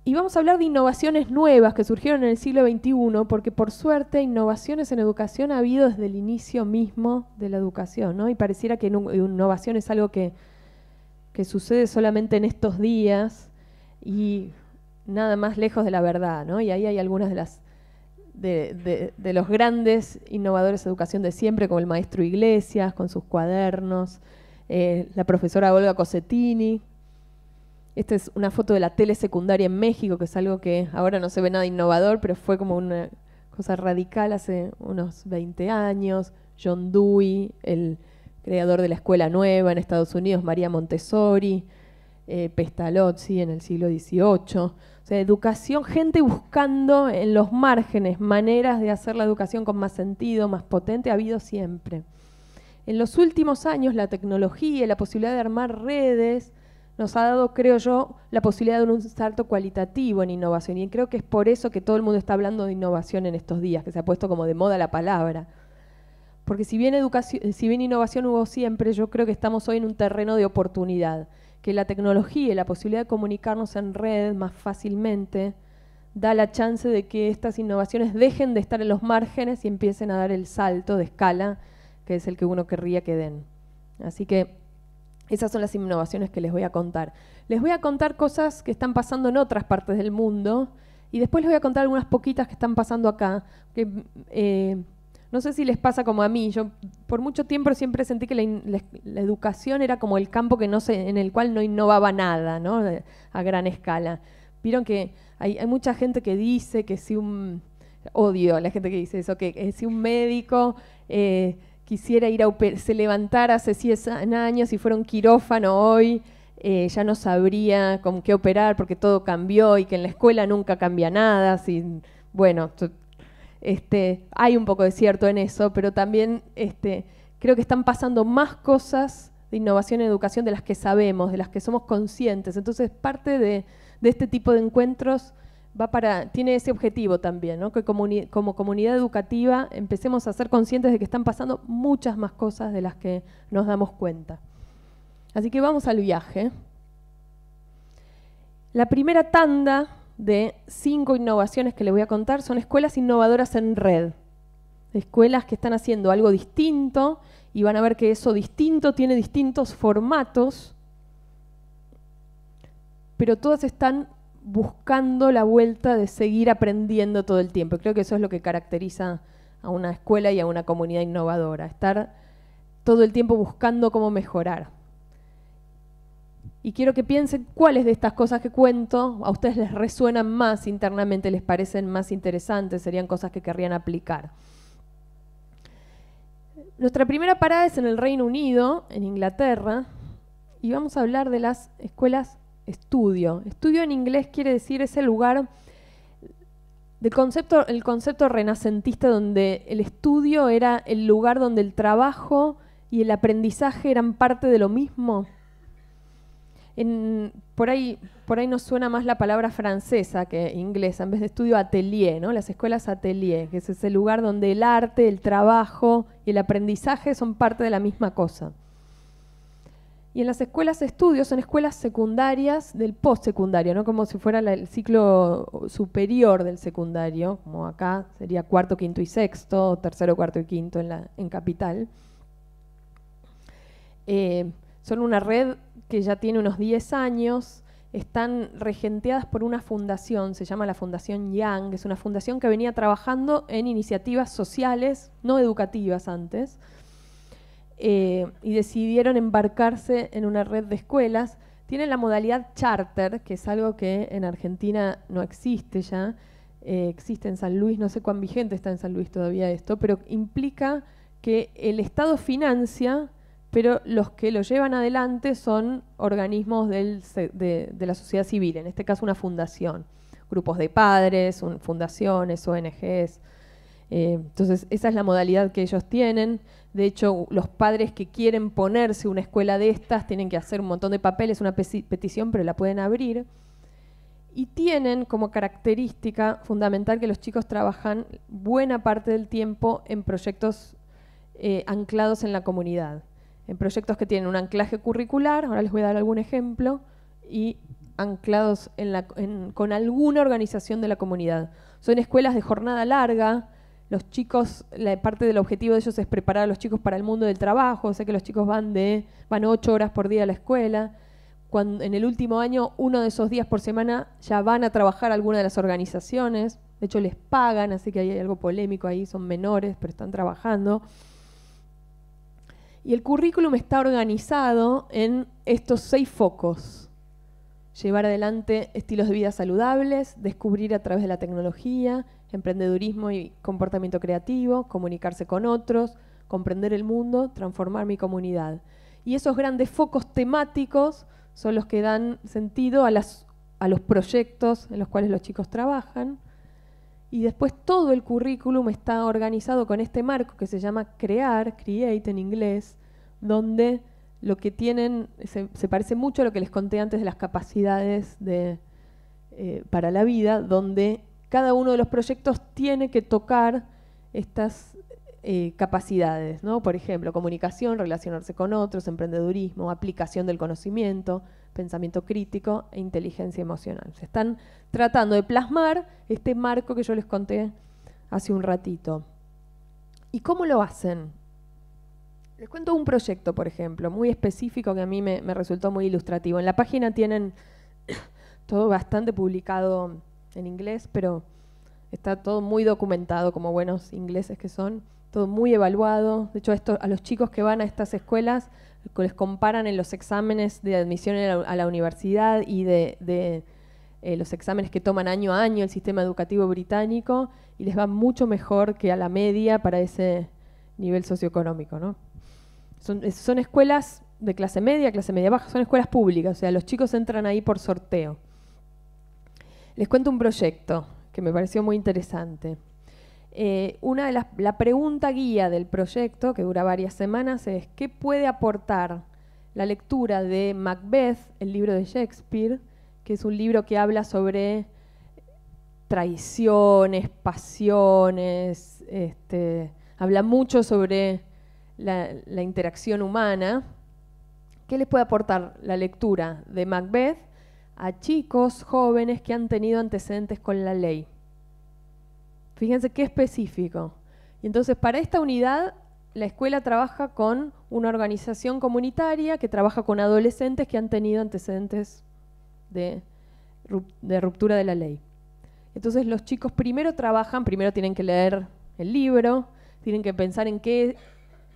Y vamos a hablar de innovaciones nuevas que surgieron en el siglo XXI, porque por suerte innovaciones en educación ha habido desde el inicio mismo de la educación, ¿no? Y pareciera que innovación es algo que, que sucede solamente en estos días y nada más lejos de la verdad, ¿no? Y ahí hay algunas de las de, los grandes innovadores de educación de siempre, como el maestro Iglesias, con sus cuadernos, eh, la profesora Olga Cosettini. Esta es una foto de la secundaria en México, que es algo que ahora no se ve nada innovador, pero fue como una cosa radical hace unos 20 años. John Dewey, el creador de la Escuela Nueva en Estados Unidos, María Montessori, eh, Pestalozzi en el siglo XVIII sea, educación, gente buscando en los márgenes maneras de hacer la educación con más sentido, más potente, ha habido siempre. En los últimos años la tecnología y la posibilidad de armar redes nos ha dado, creo yo, la posibilidad de un salto cualitativo en innovación. Y creo que es por eso que todo el mundo está hablando de innovación en estos días, que se ha puesto como de moda la palabra. Porque si bien, educación, si bien innovación hubo siempre, yo creo que estamos hoy en un terreno de oportunidad que la tecnología y la posibilidad de comunicarnos en red más fácilmente da la chance de que estas innovaciones dejen de estar en los márgenes y empiecen a dar el salto de escala que es el que uno querría que den. Así que esas son las innovaciones que les voy a contar. Les voy a contar cosas que están pasando en otras partes del mundo y después les voy a contar algunas poquitas que están pasando acá. Eh, no sé si les pasa como a mí, yo por mucho tiempo siempre sentí que la, educación era como el campo que no se, en el cual no innovaba nada, ¿no? Eh, a gran escala. Vieron que hay, mucha gente que dice que si un... Odio la gente que dice eso, que eh, si un médico... Eh, quisiera ir a se levantara hace 100 años y fuera un quirófano hoy, ya no sabría con qué operar porque todo cambió y que en la escuela nunca cambia nada. Si, bueno, este, hay un poco de cierto en eso, pero también este, creo que están pasando más cosas de innovación en educación de las que sabemos, de las que somos conscientes. Entonces, parte de, este tipo de encuentros va para, tiene ese objetivo también, que como comunidad educativa empecemos a ser conscientes de que están pasando muchas más cosas de las que nos damos cuenta. Así que vamos al viaje. La primera tanda de cinco innovaciones que les voy a contar. Son escuelas innovadoras en red. Escuelas que están haciendo algo distinto y van a ver que eso distinto tiene distintos formatos, pero todas están buscando la vuelta de seguir aprendiendo todo el tiempo. Creo que eso es lo que caracteriza a una escuela y a una comunidad innovadora, estar todo el tiempo buscando cómo mejorar. Y quiero que piensen cuáles de estas cosas que cuento a ustedes les resuenan más internamente, les parecen más interesantes, serían cosas que querrían aplicar. Nuestra primera parada es en el Reino Unido, en Inglaterra, y vamos a hablar de las escuelas estudio. Estudio en inglés quiere decir ese lugar del concepto, el concepto renacentista donde el estudio era el lugar donde el trabajo y el aprendizaje eran parte de lo mismo por, ahí, por ahí nos suena más la palabra francesa que inglesa, en vez de estudio atelier, ¿no? las escuelas atelier, que es ese lugar donde el arte, el trabajo y el aprendizaje son parte de la misma cosa. Y en las escuelas estudios son escuelas secundarias del postsecundario, ¿no? como si fuera el ciclo superior del secundario, como acá sería cuarto, quinto y sexto, tercero, cuarto y quinto en, Capital. Eh, son una red que ya tiene unos 10 años, están regenteadas por una fundación, se llama la Fundación Yang, es una fundación que venía trabajando en iniciativas sociales, no educativas antes, eh, y decidieron embarcarse en una red de escuelas. Tienen la modalidad charter, que es algo que en Argentina no existe ya, eh, existe en San Luis, no sé cuán vigente está en San Luis todavía esto, pero implica que el Estado financia pero los que lo llevan adelante son organismos de, la sociedad civil, en este caso una fundación, grupos de padres, fundaciones, ONGs. Eh, entonces, esa es la modalidad que ellos tienen. De hecho, los padres que quieren ponerse una escuela de estas tienen que hacer un montón de papeles, una petición, pero la pueden abrir. Y tienen como característica fundamental que los chicos trabajan buena parte del tiempo en proyectos eh, anclados en la comunidad en proyectos que tienen un anclaje curricular, ahora les voy a dar algún ejemplo, y anclados con alguna organización de la comunidad. Son escuelas de jornada larga, los chicos, la parte del objetivo de ellos es preparar a los chicos para el mundo del trabajo, Sé que los chicos van de van ocho horas por día a la escuela. en el último año, uno de esos días por semana ya van a trabajar alguna de las organizaciones, de hecho les pagan, así que hay algo polémico ahí, son menores, pero están trabajando. Y el currículum está organizado en estos seis focos. Llevar adelante estilos de vida saludables, descubrir a través de la tecnología, emprendedurismo y comportamiento creativo, comunicarse con otros, comprender el mundo, transformar mi comunidad. Y esos grandes focos temáticos son los que dan sentido a, los proyectos en los cuales los chicos trabajan. Y después todo el currículum está organizado con este marco que se llama crear, create en inglés, donde lo que tienen se, parece mucho a lo que les conté antes de las capacidades eh, para la vida, donde cada uno de los proyectos tiene que tocar estas eh, capacidades, ¿no? Por ejemplo, comunicación, relacionarse con otros, emprendedurismo, aplicación del conocimiento, pensamiento crítico e inteligencia emocional. Se están tratando de plasmar este marco que yo les conté hace un ratito. ¿Y cómo lo hacen? Les cuento un proyecto, por ejemplo, muy específico que a mí me, resultó muy ilustrativo. En la página tienen todo bastante publicado en inglés, pero está todo muy documentado, como buenos ingleses que son, todo muy evaluado. De hecho, a los chicos que van a estas escuelas les comparan en los exámenes de admisión a la, universidad y de, eh, los exámenes que toman año a año el sistema educativo británico y les va mucho mejor que a la media para ese nivel socioeconómico, ¿no? Son, escuelas de clase media, clase media baja, son escuelas públicas, o sea, los chicos entran ahí por sorteo. Les cuento un proyecto que me pareció muy interesante. Eh, una de las, la pregunta guía del proyecto, que dura varias semanas, es ¿qué puede aportar la lectura de Macbeth, el libro de Shakespeare, que es un libro que habla sobre traiciones, pasiones, este, habla mucho sobre la, interacción humana. ¿Qué les puede aportar la lectura de Macbeth a chicos jóvenes que han tenido antecedentes con la ley? Fíjense qué específico. Y entonces, para esta unidad, la escuela trabaja con una organización comunitaria que trabaja con adolescentes que han tenido antecedentes de ruptura de la ley. Entonces los chicos primero trabajan, primero tienen que leer el libro, tienen que pensar en qué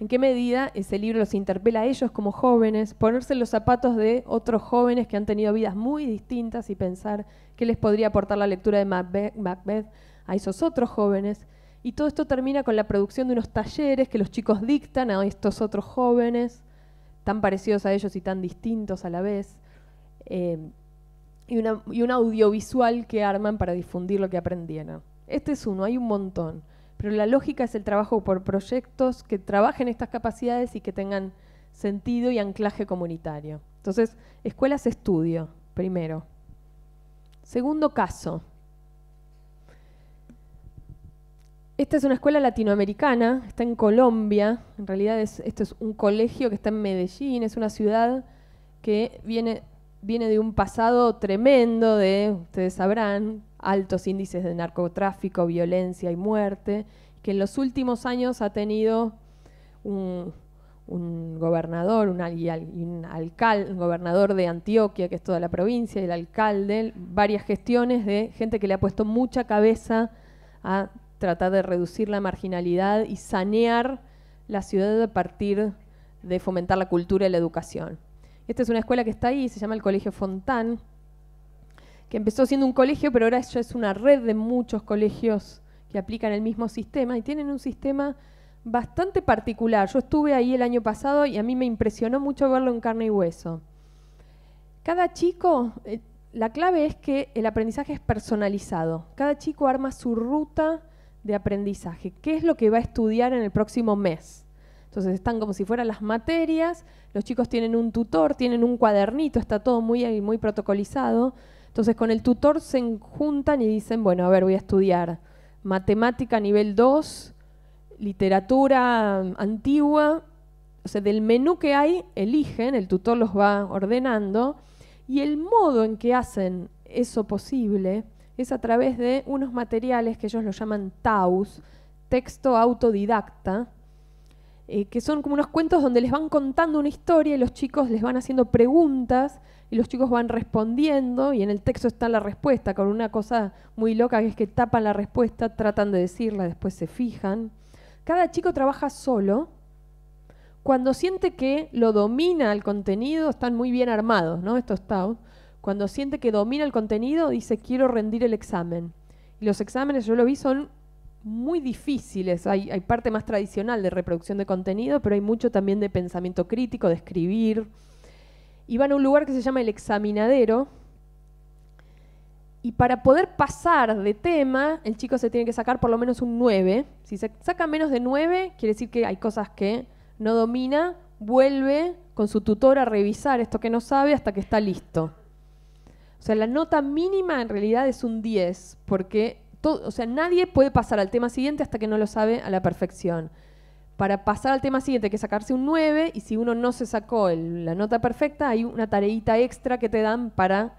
en qué medida ese libro los interpela a ellos como jóvenes, ponerse los zapatos de otros jóvenes que han tenido vidas muy distintas y pensar qué les podría aportar la lectura de Macbeth, a esos otros jóvenes. Y todo esto termina con la producción de unos talleres que los chicos dictan a estos otros jóvenes, tan parecidos a ellos y tan distintos a la vez, eh, y un audiovisual que arman para difundir lo que aprendieron. Este es uno, hay un montón. Pero la lógica es el trabajo por proyectos que trabajen estas capacidades y que tengan sentido y anclaje comunitario. Entonces, escuelas estudio, primero. Segundo caso. Esta es una escuela latinoamericana, está en Colombia, en realidad este es un colegio que está en Medellín, es una ciudad que viene, viene de un pasado tremendo de, ustedes sabrán, altos índices de narcotráfico, violencia y muerte, que en los últimos años ha tenido un, gobernador, un, un alcalde, un gobernador de Antioquia, que es toda la provincia, y el alcalde, varias gestiones de gente que le ha puesto mucha cabeza a tratar de reducir la marginalidad y sanear la ciudad a partir de fomentar la cultura y la educación. Esta es una escuela que está ahí, se llama el Colegio Fontán, que empezó siendo un colegio, pero ahora ya es una red de muchos colegios que aplican el mismo sistema y tienen un sistema bastante particular. Yo estuve ahí el año pasado y a mí me impresionó mucho verlo en carne y hueso. Cada chico, eh, la clave es que el aprendizaje es personalizado. Cada chico arma su ruta de aprendizaje. ¿Qué es lo que va a estudiar en el próximo mes? Entonces están como si fueran las materias, los chicos tienen un tutor, tienen un cuadernito, está todo muy, muy protocolizado. Entonces con el tutor se juntan y dicen, bueno, a ver, voy a estudiar matemática nivel 2, literatura mm, antigua, o sea, del menú que hay, eligen, el tutor los va ordenando, y el modo en que hacen eso posible es a través de unos materiales que ellos lo llaman TAUS, texto autodidacta, eh, que son como unos cuentos donde les van contando una historia y los chicos les van haciendo preguntas y los chicos van respondiendo y en el texto está la respuesta, con una cosa muy loca que es que tapan la respuesta, tratan de decirla, después se fijan. Cada chico trabaja solo. Cuando siente que lo domina el contenido, están muy bien armados, ¿no? Estos TAO. Cuando siente que domina el contenido, dice, quiero rendir el examen. Y los exámenes, yo lo vi, son muy difíciles. hay parte más tradicional de reproducción de contenido, pero hay mucho también de pensamiento crítico, de escribir, y van a un lugar que se llama el examinadero. Y para poder pasar de tema, el chico se tiene que sacar por lo menos un 9. Si se saca menos de 9, quiere decir que hay cosas que no domina, vuelve con su tutor a revisar esto que no sabe hasta que está listo. O sea, la nota mínima en realidad es un 10, porque todo, o sea, nadie puede pasar al tema siguiente hasta que no lo sabe a la perfección. Para pasar al tema siguiente, hay que sacarse un 9, y si uno no se sacó la nota perfecta, hay una tareita extra que te dan para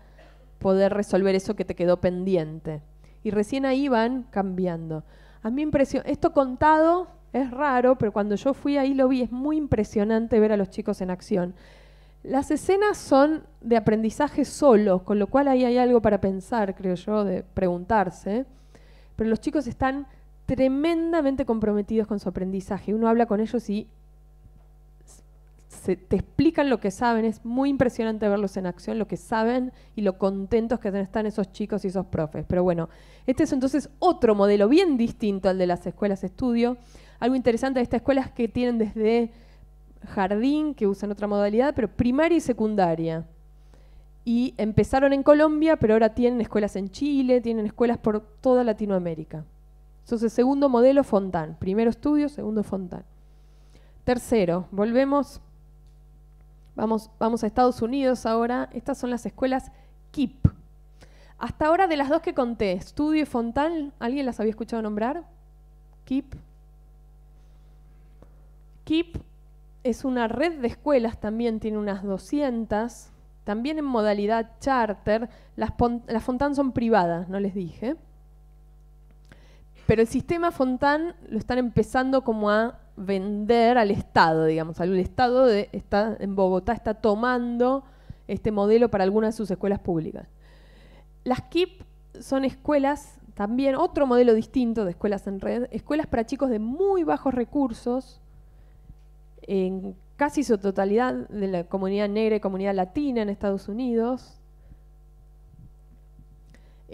poder resolver eso que te quedó pendiente. Y recién ahí van cambiando. A mí impresión, esto contado es raro, pero cuando yo fui ahí lo vi, es muy impresionante ver a los chicos en acción. Las escenas son de aprendizaje solos, con lo cual ahí hay algo para pensar, creo yo, de preguntarse. Pero los chicos están tremendamente comprometidos con su aprendizaje. Uno habla con ellos y se, te explican lo que saben. Es muy impresionante verlos en acción, lo que saben y lo contentos que están esos chicos y esos profes. Pero bueno, este es entonces otro modelo bien distinto al de las escuelas estudio. Algo interesante de estas escuelas es que tienen desde jardín, que usan otra modalidad, pero primaria y secundaria. Y empezaron en Colombia, pero ahora tienen escuelas en Chile, tienen escuelas por toda Latinoamérica. Entonces, segundo modelo, Fontán. Primero estudio, segundo Fontán. Tercero, volvemos, vamos, vamos a Estados Unidos ahora. Estas son las escuelas KIP. Hasta ahora, de las dos que conté, estudio y Fontán, ¿alguien las había escuchado nombrar? KIP. KIP es una red de escuelas, también tiene unas 200, también en modalidad charter. Las, las Fontán son privadas, no les dije. Pero el sistema Fontán lo están empezando como a vender al Estado, digamos. El Estado está, en Bogotá está tomando este modelo para algunas de sus escuelas públicas. Las KIP son escuelas, también otro modelo distinto de escuelas en red, escuelas para chicos de muy bajos recursos, en casi su totalidad de la comunidad negra y comunidad latina en Estados Unidos,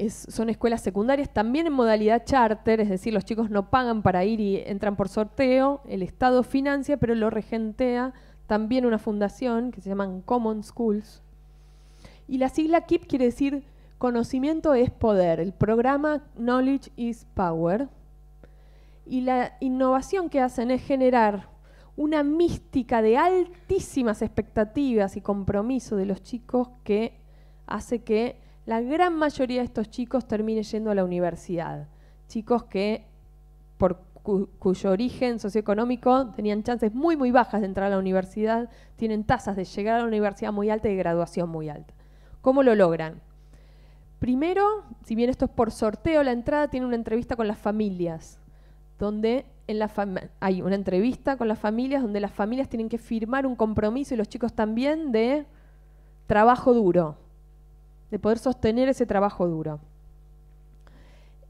son escuelas secundarias, también en modalidad charter, es decir, los chicos no pagan para ir y entran por sorteo, el Estado financia, pero lo regentea también una fundación que se llaman Common Schools. Y la sigla KIP quiere decir conocimiento es poder, el programa Knowledge is Power. Y la innovación que hacen es generar una mística de altísimas expectativas y compromiso de los chicos que hace que la gran mayoría de estos chicos termine yendo a la universidad. Chicos que, por cuyo origen socioeconómico, tenían chances muy, muy bajas de entrar a la universidad, tienen tasas de llegar a la universidad muy alta y de graduación muy alta. ¿Cómo lo logran? Primero, si bien esto es por sorteo, la entrada tiene una entrevista con las familias, donde hay una entrevista con las familias, donde las familias tienen que firmar un compromiso y los chicos también de trabajo duro, de poder sostener ese trabajo duro.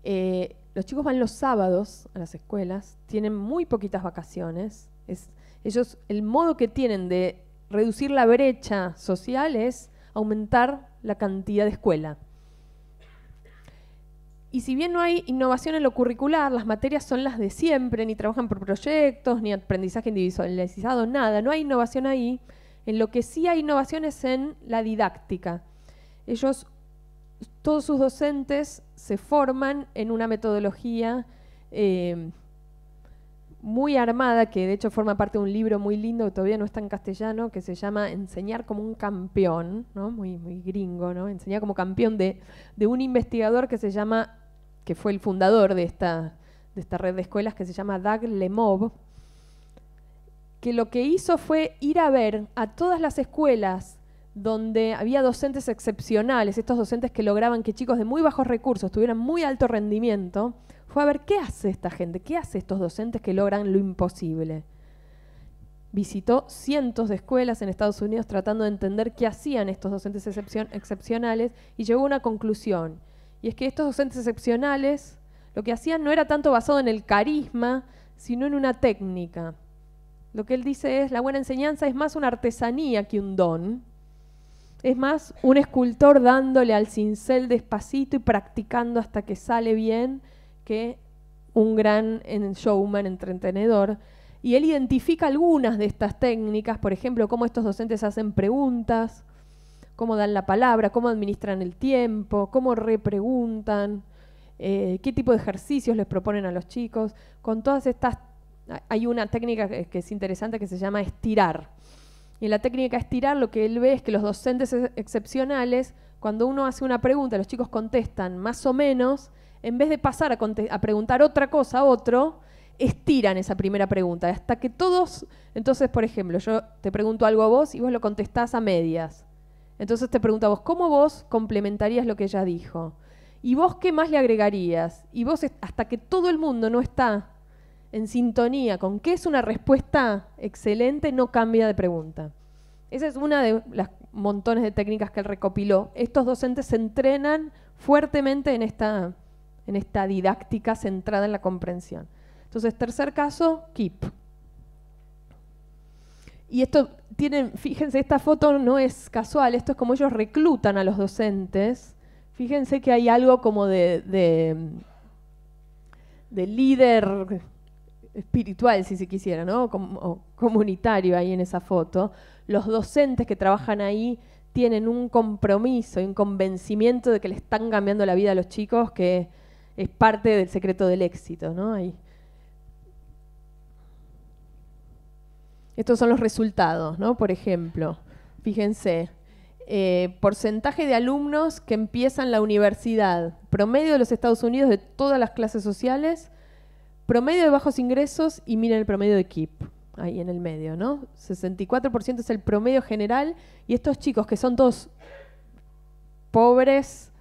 Eh, los chicos van los sábados a las escuelas, tienen muy poquitas vacaciones. Es, ellos, el modo que tienen de reducir la brecha social es aumentar la cantidad de escuela. Y si bien no hay innovación en lo curricular, las materias son las de siempre, ni trabajan por proyectos, ni aprendizaje individualizado, nada, no hay innovación ahí. En lo que sí hay innovación es en la didáctica. Ellos, todos sus docentes se forman en una metodología eh, muy armada, que de hecho forma parte de un libro muy lindo que todavía no está en castellano, que se llama Enseñar como un campeón, ¿no? muy, muy gringo, ¿no? Enseñar como campeón de, un investigador que se llama, que fue el fundador de esta, de esta red de escuelas, que se llama Doug Lemov, que lo que hizo fue ir a ver a todas las escuelas donde había docentes excepcionales, estos docentes que lograban que chicos de muy bajos recursos tuvieran muy alto rendimiento, fue a ver qué hace esta gente, qué hace estos docentes que logran lo imposible. Visitó cientos de escuelas en Estados Unidos tratando de entender qué hacían estos docentes excepcionales y llegó a una conclusión. Y es que estos docentes excepcionales lo que hacían no era tanto basado en el carisma, sino en una técnica. Lo que él dice es, la buena enseñanza es más una artesanía que un don, es más, un escultor dándole al cincel despacito y practicando hasta que sale bien que un gran showman entretenedor. Y él identifica algunas de estas técnicas, por ejemplo, cómo estos docentes hacen preguntas, cómo dan la palabra, cómo administran el tiempo, cómo repreguntan, eh, qué tipo de ejercicios les proponen a los chicos. Con todas estas, hay una técnica que es interesante que se llama estirar y en la técnica estirar lo que él ve es que los docentes excepcionales, cuando uno hace una pregunta, los chicos contestan más o menos, en vez de pasar a, preguntar otra cosa a otro, estiran esa primera pregunta, hasta que todos, entonces, por ejemplo, yo te pregunto algo a vos y vos lo contestás a medias. Entonces te pregunto a vos, ¿cómo vos complementarías lo que ella dijo? ¿Y vos qué más le agregarías? Y vos, hasta que todo el mundo no está en sintonía con qué es una respuesta excelente, no cambia de pregunta. Esa es una de las montones de técnicas que él recopiló. Estos docentes se entrenan fuertemente en esta, en esta didáctica centrada en la comprensión. Entonces, tercer caso, KIP. Y esto tienen, fíjense, esta foto no es casual, esto es como ellos reclutan a los docentes. Fíjense que hay algo como de, de líder espiritual, si se quisiera, ¿no? o comunitario ahí en esa foto, los docentes que trabajan ahí tienen un compromiso un convencimiento de que le están cambiando la vida a los chicos, que es parte del secreto del éxito, ¿no? Estos son los resultados, Por ejemplo, fíjense, eh, porcentaje de alumnos que empiezan la universidad, promedio de los Estados Unidos de todas las clases sociales, Promedio de bajos ingresos y miren el promedio de KIP, ahí en el medio, ¿no? 64% es el promedio general y estos chicos que son todos pobres,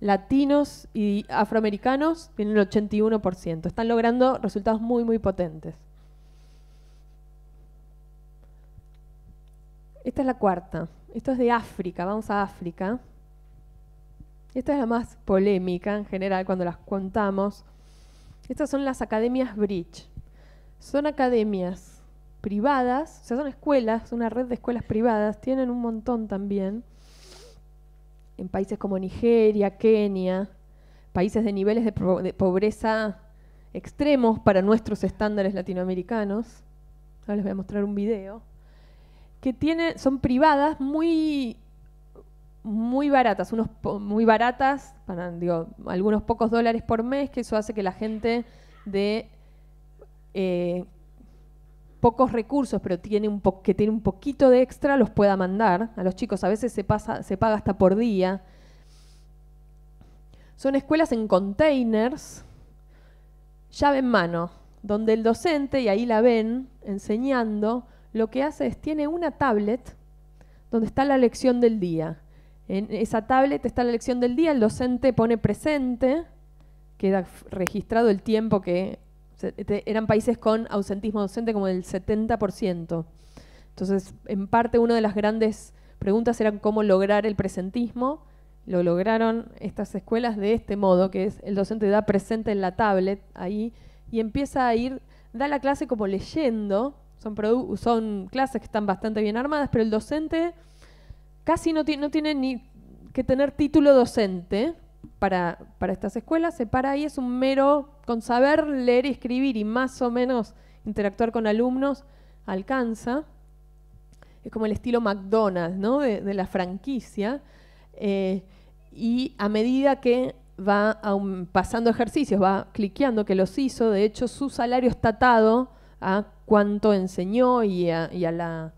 latinos y afroamericanos tienen el 81%. Están logrando resultados muy, muy potentes. Esta es la cuarta. Esto es de África, vamos a África. Esta es la más polémica en general cuando las contamos. Estas son las academias Bridge. Son academias privadas, o sea, son escuelas, una red de escuelas privadas, tienen un montón también, en países como Nigeria, Kenia, países de niveles de, pobreza extremos para nuestros estándares latinoamericanos. Ahora les voy a mostrar un video que tiene, son privadas muy muy baratas, unos muy baratas, para, algunos pocos dólares por mes, que eso hace que la gente de eh, pocos recursos, pero tiene un que tiene un poquito de extra, los pueda mandar a los chicos. A veces se, pasa, se paga hasta por día. Son escuelas en containers, llave en mano, donde el docente, y ahí la ven enseñando, lo que hace es tiene una tablet donde está la lección del día en esa tablet está la lección del día, el docente pone presente, queda registrado el tiempo que eran países con ausentismo docente como del 70%. Entonces, en parte, una de las grandes preguntas era cómo lograr el presentismo. Lo lograron estas escuelas de este modo, que es el docente da presente en la tablet ahí y empieza a ir, da la clase como leyendo. son clases que están bastante bien armadas, pero el docente casi no, tiene ni que tener título docente para, estas escuelas, se para ahí, es un mero, con saber leer y escribir y más o menos interactuar con alumnos, alcanza. Es como el estilo McDonald's, ¿no? De, la franquicia. Eh, y a medida que va pasando ejercicios, va cliqueando que los hizo, de hecho su salario está atado a cuánto enseñó y a la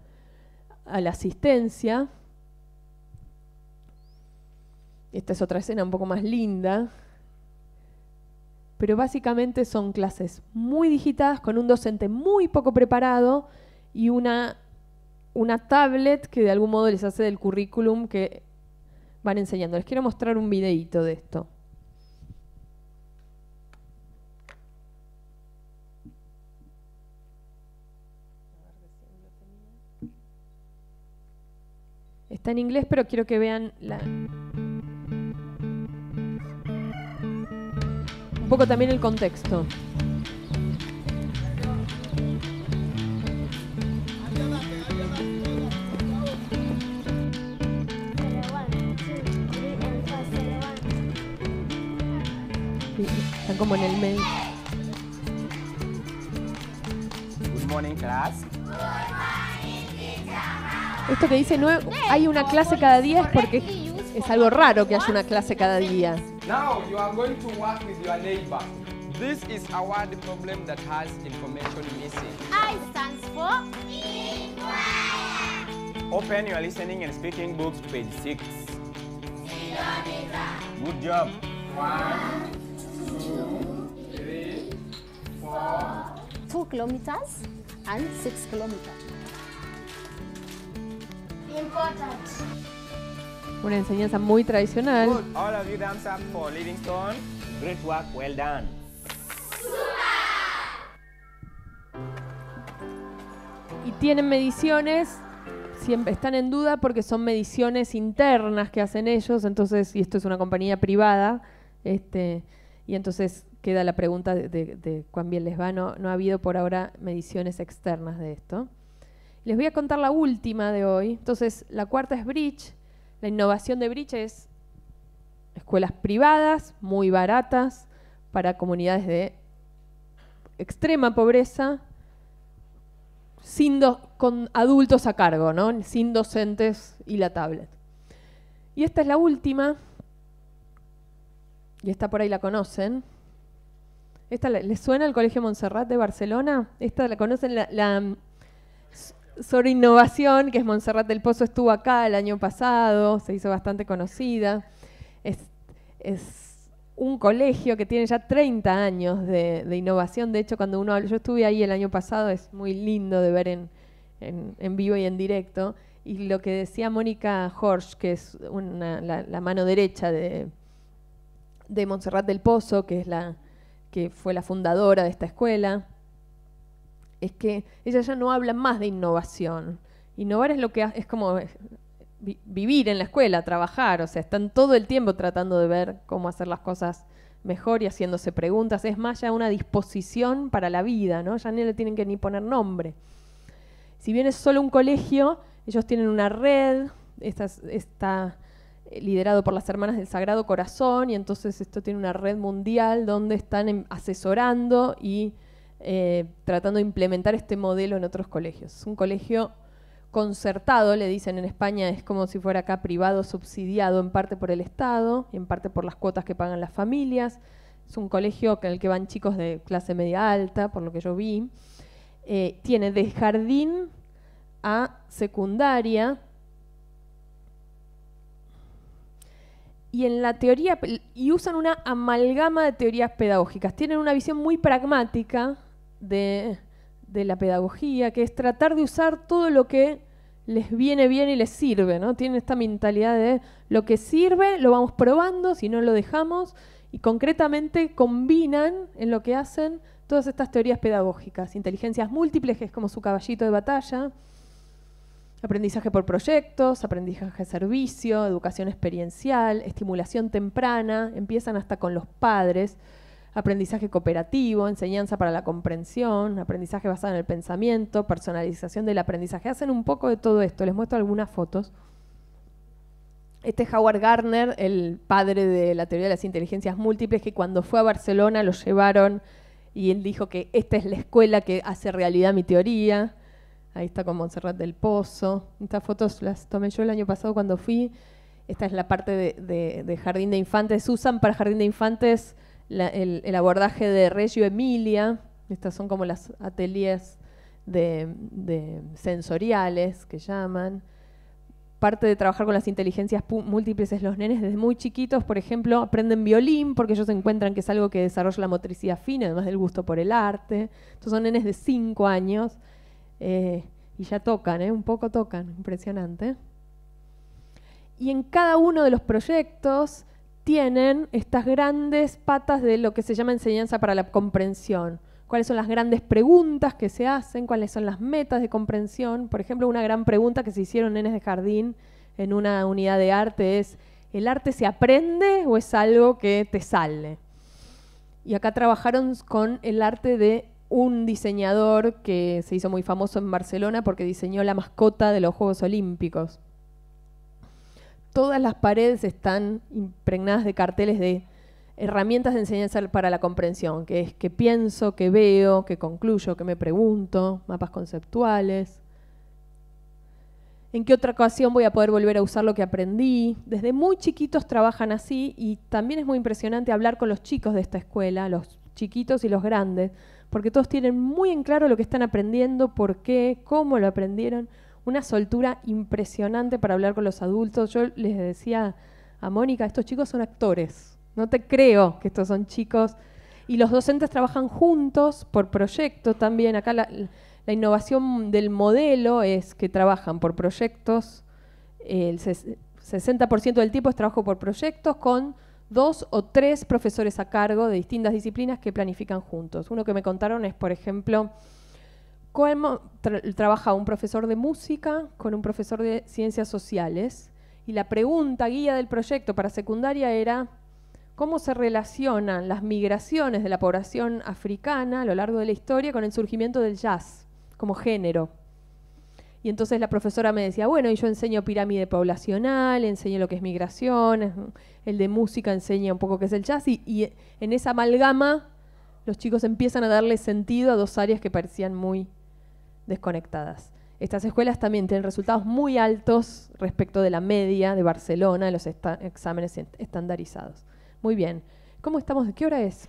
asistencia. Esta es otra escena un poco más linda. Pero básicamente son clases muy digitadas con un docente muy poco preparado y una, una tablet que de algún modo les hace del currículum que van enseñando. Les quiero mostrar un videíto de esto. Está en inglés, pero quiero que vean la... un poco también el contexto. están como en el medio. Esto que dice no hay una clase cada día es porque es algo raro que haya una clase cada día. Now you are going to work with your neighbor. This is a word problem that has information missing. I stands for inquire. Open your listening and speaking books to page 6. Good job. One, two, three, four. Two kilometers and six kilometers. Important. Una enseñanza muy tradicional. Y tienen mediciones, siempre están en duda porque son mediciones internas que hacen ellos, entonces, y esto es una compañía privada, este, y entonces queda la pregunta de, cuán bien les va. No, no ha habido por ahora mediciones externas de esto. Les voy a contar la última de hoy. Entonces, la cuarta es Bridge, la innovación de Briche es escuelas privadas, muy baratas, para comunidades de extrema pobreza, con adultos a cargo, sin docentes y la tablet. Y esta es la última, y esta por ahí la conocen. ¿Esta ¿Les suena el Colegio Montserrat de Barcelona? Esta la conocen, la sobre innovación, que es Montserrat del Pozo, estuvo acá el año pasado, se hizo bastante conocida. Es, un colegio que tiene ya 30 años de, innovación. De hecho, cuando uno yo estuve ahí el año pasado, es muy lindo de ver en, vivo y en directo. Y lo que decía Mónica Horsch, que es la, mano derecha de, de Montserrat del Pozo, que es la que fue la fundadora de esta escuela, es que ella ya no habla más de innovación. Innovar es lo que es como eh, vivir en la escuela, trabajar, o sea, están todo el tiempo tratando de ver cómo hacer las cosas mejor y haciéndose preguntas. Es más ya una disposición para la vida, ¿no? Ya ni le tienen que ni poner nombre. Si bien es solo un colegio, ellos tienen una red, está eh, liderado por las hermanas del Sagrado Corazón, y entonces esto tiene una red mundial donde están asesorando y eh, tratando de implementar este modelo en otros colegios. Es un colegio concertado, le dicen en España, es como si fuera acá privado, subsidiado en parte por el Estado, y en parte por las cuotas que pagan las familias. Es un colegio en el que van chicos de clase media alta, por lo que yo vi. Eh, tiene de jardín a secundaria. Y en la teoría, y usan una amalgama de teorías pedagógicas. Tienen una visión muy pragmática de, la pedagogía, que es tratar de usar todo lo que les viene bien y les sirve, ¿no? Tienen esta mentalidad de lo que sirve lo vamos probando, si no lo dejamos, y concretamente combinan en lo que hacen todas estas teorías pedagógicas, inteligencias múltiples, que es como su caballito de batalla, aprendizaje por proyectos, aprendizaje de servicio, educación experiencial, estimulación temprana, empiezan hasta con los padres, aprendizaje cooperativo, enseñanza para la comprensión, aprendizaje basado en el pensamiento, personalización del aprendizaje. Hacen un poco de todo esto, les muestro algunas fotos. Este es Howard Gardner, el padre de la teoría de las inteligencias múltiples, que cuando fue a Barcelona lo llevaron y él dijo que esta es la escuela que hace realidad mi teoría. Ahí está con Montserrat del Pozo. Estas fotos las tomé yo el año pasado cuando fui. Esta es la parte de, de Jardín de Infantes. Usan para Jardín de Infantes el, abordaje de Reggio Emilia, estas son como las ateliers de, sensoriales que llaman, parte de trabajar con las inteligencias múltiples es los nenes desde muy chiquitos, por ejemplo, aprenden violín porque ellos encuentran que es algo que desarrolla la motricidad fina, además del gusto por el arte. estos son nenes de 5 años eh, y ya tocan, ¿eh? un poco tocan, impresionante. Y en cada uno de los proyectos tienen estas grandes patas de lo que se llama enseñanza para la comprensión. ¿Cuáles son las grandes preguntas que se hacen? ¿Cuáles son las metas de comprensión? Por ejemplo, una gran pregunta que se hicieron en de jardín en una unidad de arte es, ¿el arte se aprende o es algo que te sale? Y acá trabajaron con el arte de un diseñador que se hizo muy famoso en Barcelona porque diseñó la mascota de los Juegos Olímpicos todas las paredes están impregnadas de carteles de herramientas de enseñanza para la comprensión, que es que pienso, que veo, que concluyo, que me pregunto, mapas conceptuales. ¿En qué otra ocasión voy a poder volver a usar lo que aprendí? Desde muy chiquitos trabajan así y también es muy impresionante hablar con los chicos de esta escuela, los chiquitos y los grandes, porque todos tienen muy en claro lo que están aprendiendo, por qué, cómo lo aprendieron una soltura impresionante para hablar con los adultos. Yo les decía a Mónica, estos chicos son actores. No te creo que estos son chicos. Y los docentes trabajan juntos por proyectos también. Acá la, innovación del modelo es que trabajan por proyectos. El 60% del tiempo es trabajo por proyectos con dos o tres profesores a cargo de distintas disciplinas que planifican juntos. Uno que me contaron es, por ejemplo, trabaja un profesor de música con un profesor de ciencias sociales y la pregunta guía del proyecto para secundaria era cómo se relacionan las migraciones de la población africana a lo largo de la historia con el surgimiento del jazz como género. Y entonces la profesora me decía, bueno, y yo enseño pirámide poblacional, enseño lo que es migración, el de música enseña un poco qué es el jazz, y en esa amalgama los chicos empiezan a darle sentido a dos áreas que parecían muy desconectadas. Estas escuelas también tienen resultados muy altos respecto de la media de Barcelona en los exámenes estandarizados. Muy bien. ¿Cómo estamos? ¿Qué hora es?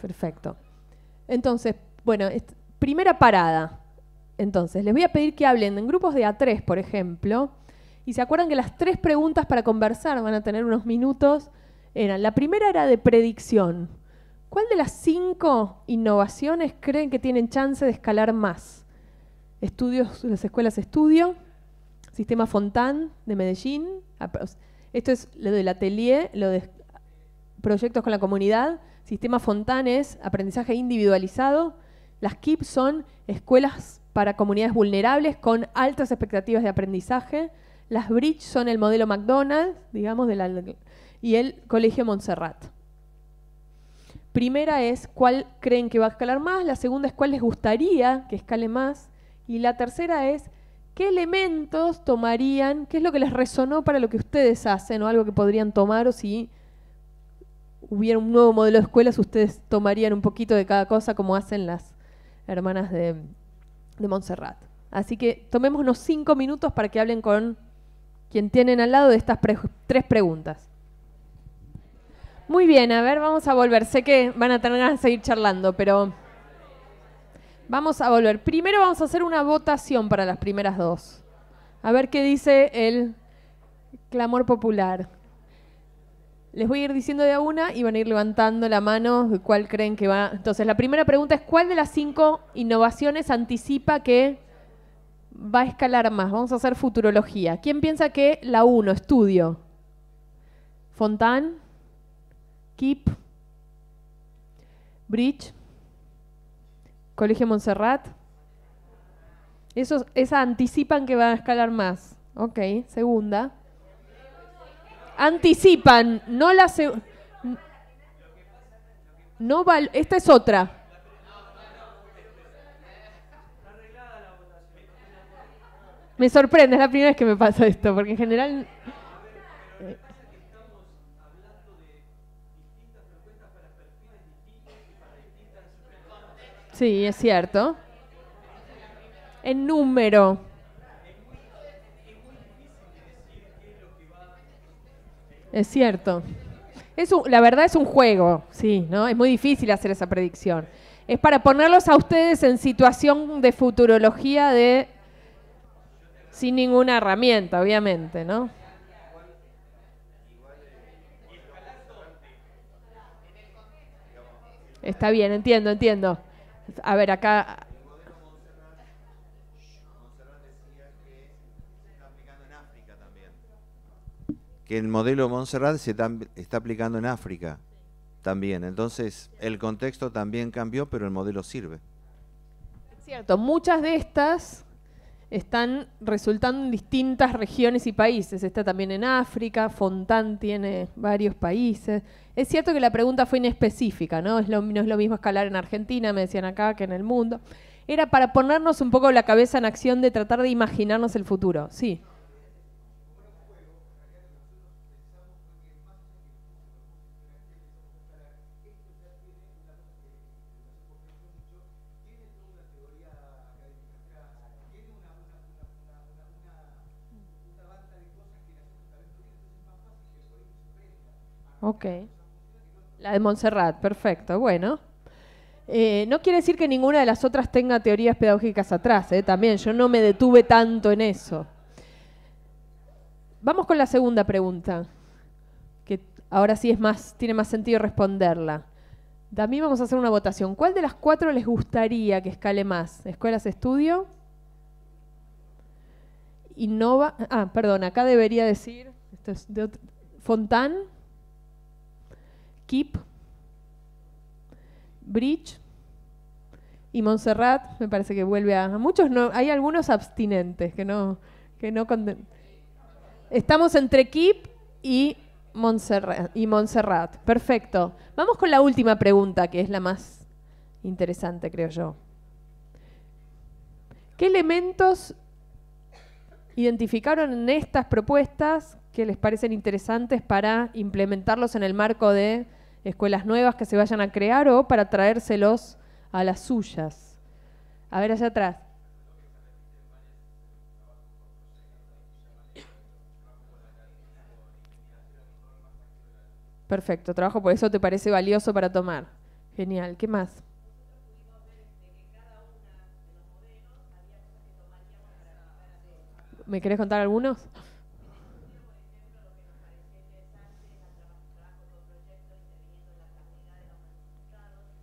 Perfecto. Entonces, bueno, primera parada. Entonces, les voy a pedir que hablen en grupos de A3, por ejemplo, y se acuerdan que las tres preguntas para conversar van a tener unos minutos. Eran, la primera era de predicción, ¿Cuál de las cinco innovaciones creen que tienen chance de escalar más? Estudios, las escuelas estudio, Sistema Fontán de Medellín, ah, esto es lo del atelier, lo de proyectos con la comunidad, Sistema Fontán es aprendizaje individualizado, las KIP son escuelas para comunidades vulnerables con altas expectativas de aprendizaje, las Bridge son el modelo McDonald's, digamos, y el Colegio Montserrat primera es cuál creen que va a escalar más, la segunda es cuál les gustaría que escale más, y la tercera es qué elementos tomarían, qué es lo que les resonó para lo que ustedes hacen o algo que podrían tomar o si hubiera un nuevo modelo de escuelas, ustedes tomarían un poquito de cada cosa como hacen las hermanas de, Montserrat. Así que tomémonos cinco minutos para que hablen con quien tienen al lado de estas tres preguntas. Muy bien, a ver, vamos a volver. Sé que van a tener ganas de seguir charlando, pero vamos a volver. Primero vamos a hacer una votación para las primeras dos. A ver qué dice el clamor popular. Les voy a ir diciendo de a una y van a ir levantando la mano de cuál creen que va. Entonces, la primera pregunta es, ¿cuál de las cinco innovaciones anticipa que va a escalar más? Vamos a hacer futurología. ¿Quién piensa que la uno, estudio? Fontán, Keep, Bridge, Colegio Montserrat. Esos, esa anticipan que va a escalar más. Ok, segunda. Anticipan, no la No Esta es otra. Me sorprende, es la primera vez que me pasa esto, porque en general Sí, es cierto. En número. Es cierto. Es un, la verdad es un juego, sí, ¿no? Es muy difícil hacer esa predicción. Es para ponerlos a ustedes en situación de futurología de sin ninguna herramienta, obviamente, ¿no? Está bien, entiendo, entiendo. A ver, acá... Que el modelo Montserrat se está aplicando en África también. Entonces, el contexto también cambió, pero el modelo sirve. Es cierto, muchas de estas están resultando en distintas regiones y países. Está también en África, Fontán tiene varios países. Es cierto que la pregunta fue inespecífica, ¿no? Es lo, no es lo mismo escalar en Argentina, me decían acá, que en el mundo. Era para ponernos un poco la cabeza en acción de tratar de imaginarnos el futuro, sí. Okay. La de Montserrat, perfecto, bueno. Eh, no quiere decir que ninguna de las otras tenga teorías pedagógicas atrás, eh, también yo no me detuve tanto en eso. Vamos con la segunda pregunta, que ahora sí es más, tiene más sentido responderla. También vamos a hacer una votación. ¿Cuál de las cuatro les gustaría que escale más? ¿Escuelas estudio? Innova. Ah, perdón, acá debería decir. Esto Fontán. Kip, Bridge y Montserrat, me parece que vuelve a, muchos no, hay algunos abstinentes que no que no Estamos entre Kip y Montserrat, y Montserrat. Perfecto. Vamos con la última pregunta, que es la más interesante, creo yo. ¿Qué elementos identificaron en estas propuestas que les parecen interesantes para implementarlos en el marco de escuelas nuevas que se vayan a crear o para traérselos a las suyas. A ver allá atrás. Perfecto, trabajo por eso te parece valioso para tomar. Genial, ¿qué más? ¿Me querés contar algunos?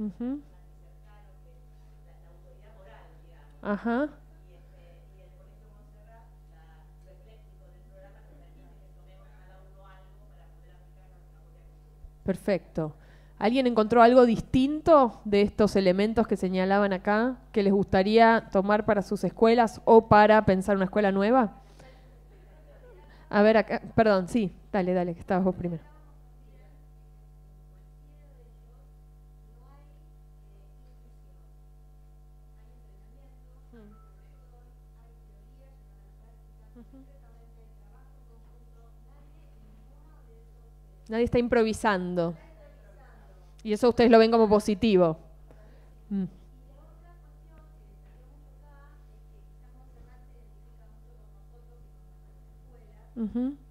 Uh Ajá. Perfecto. ¿Alguien encontró algo distinto de estos elementos que señalaban acá que les gustaría tomar para sus escuelas o para pensar una escuela nueva? A ver, acá, perdón, sí, dale, dale, que estabas vos primero. Nadie está improvisando. Y eso ustedes lo ven como positivo. Y la otra cuestión que desafió mucho acá es que quizás identifica mucho como la escuela.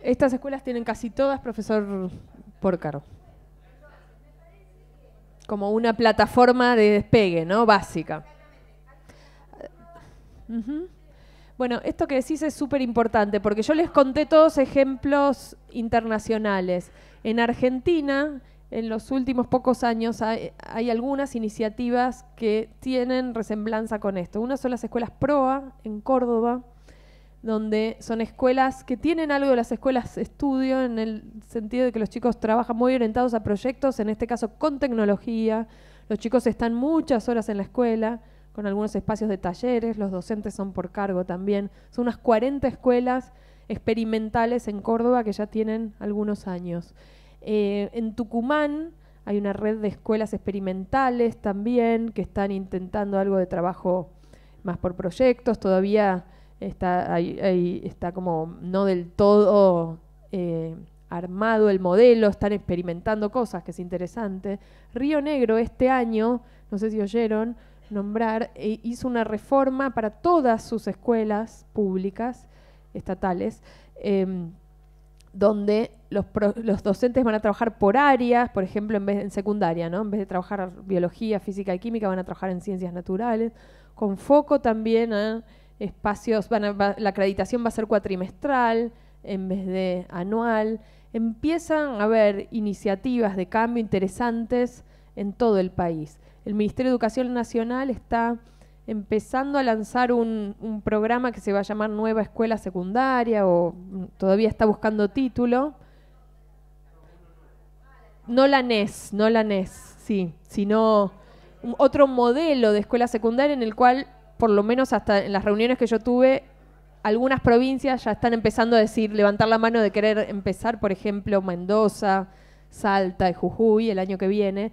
Estas escuelas tienen casi todas profesor Pórcaro. Como una plataforma de despegue, ¿no? Básica. Bueno, esto que decís es súper importante porque yo les conté todos ejemplos internacionales. En Argentina, en los últimos pocos años, hay, algunas iniciativas que tienen resemblanza con esto. Una son las escuelas PROA en Córdoba, donde son escuelas que tienen algo de las escuelas estudio en el sentido de que los chicos trabajan muy orientados a proyectos, en este caso con tecnología. Los chicos están muchas horas en la escuela con algunos espacios de talleres, los docentes son por cargo también. Son unas 40 escuelas experimentales en Córdoba que ya tienen algunos años. Eh, en Tucumán hay una red de escuelas experimentales también que están intentando algo de trabajo más por proyectos, todavía está, ahí está como no del todo eh, armado el modelo, están experimentando cosas, que es interesante. Río Negro este año, no sé si oyeron, nombrar, e hizo una reforma para todas sus escuelas públicas estatales, em, donde los, docentes van a trabajar por áreas, por ejemplo, en vez en secundaria, En vez de trabajar biología, física y química, van a trabajar en ciencias naturales, con foco también a espacios, la acreditación va a ser cuatrimestral en vez de anual. Empiezan a haber iniciativas de cambio interesantes en todo el país el Ministerio de Educación Nacional está empezando a lanzar un, programa que se va a llamar Nueva Escuela Secundaria o mm, todavía está buscando título. No la NES, no la NES, sí, sino otro modelo de escuela secundaria en el cual, por lo menos hasta en las reuniones que yo tuve, algunas provincias ya están empezando a decir, levantar la mano de querer empezar, por ejemplo, Mendoza, Salta y Jujuy el año que viene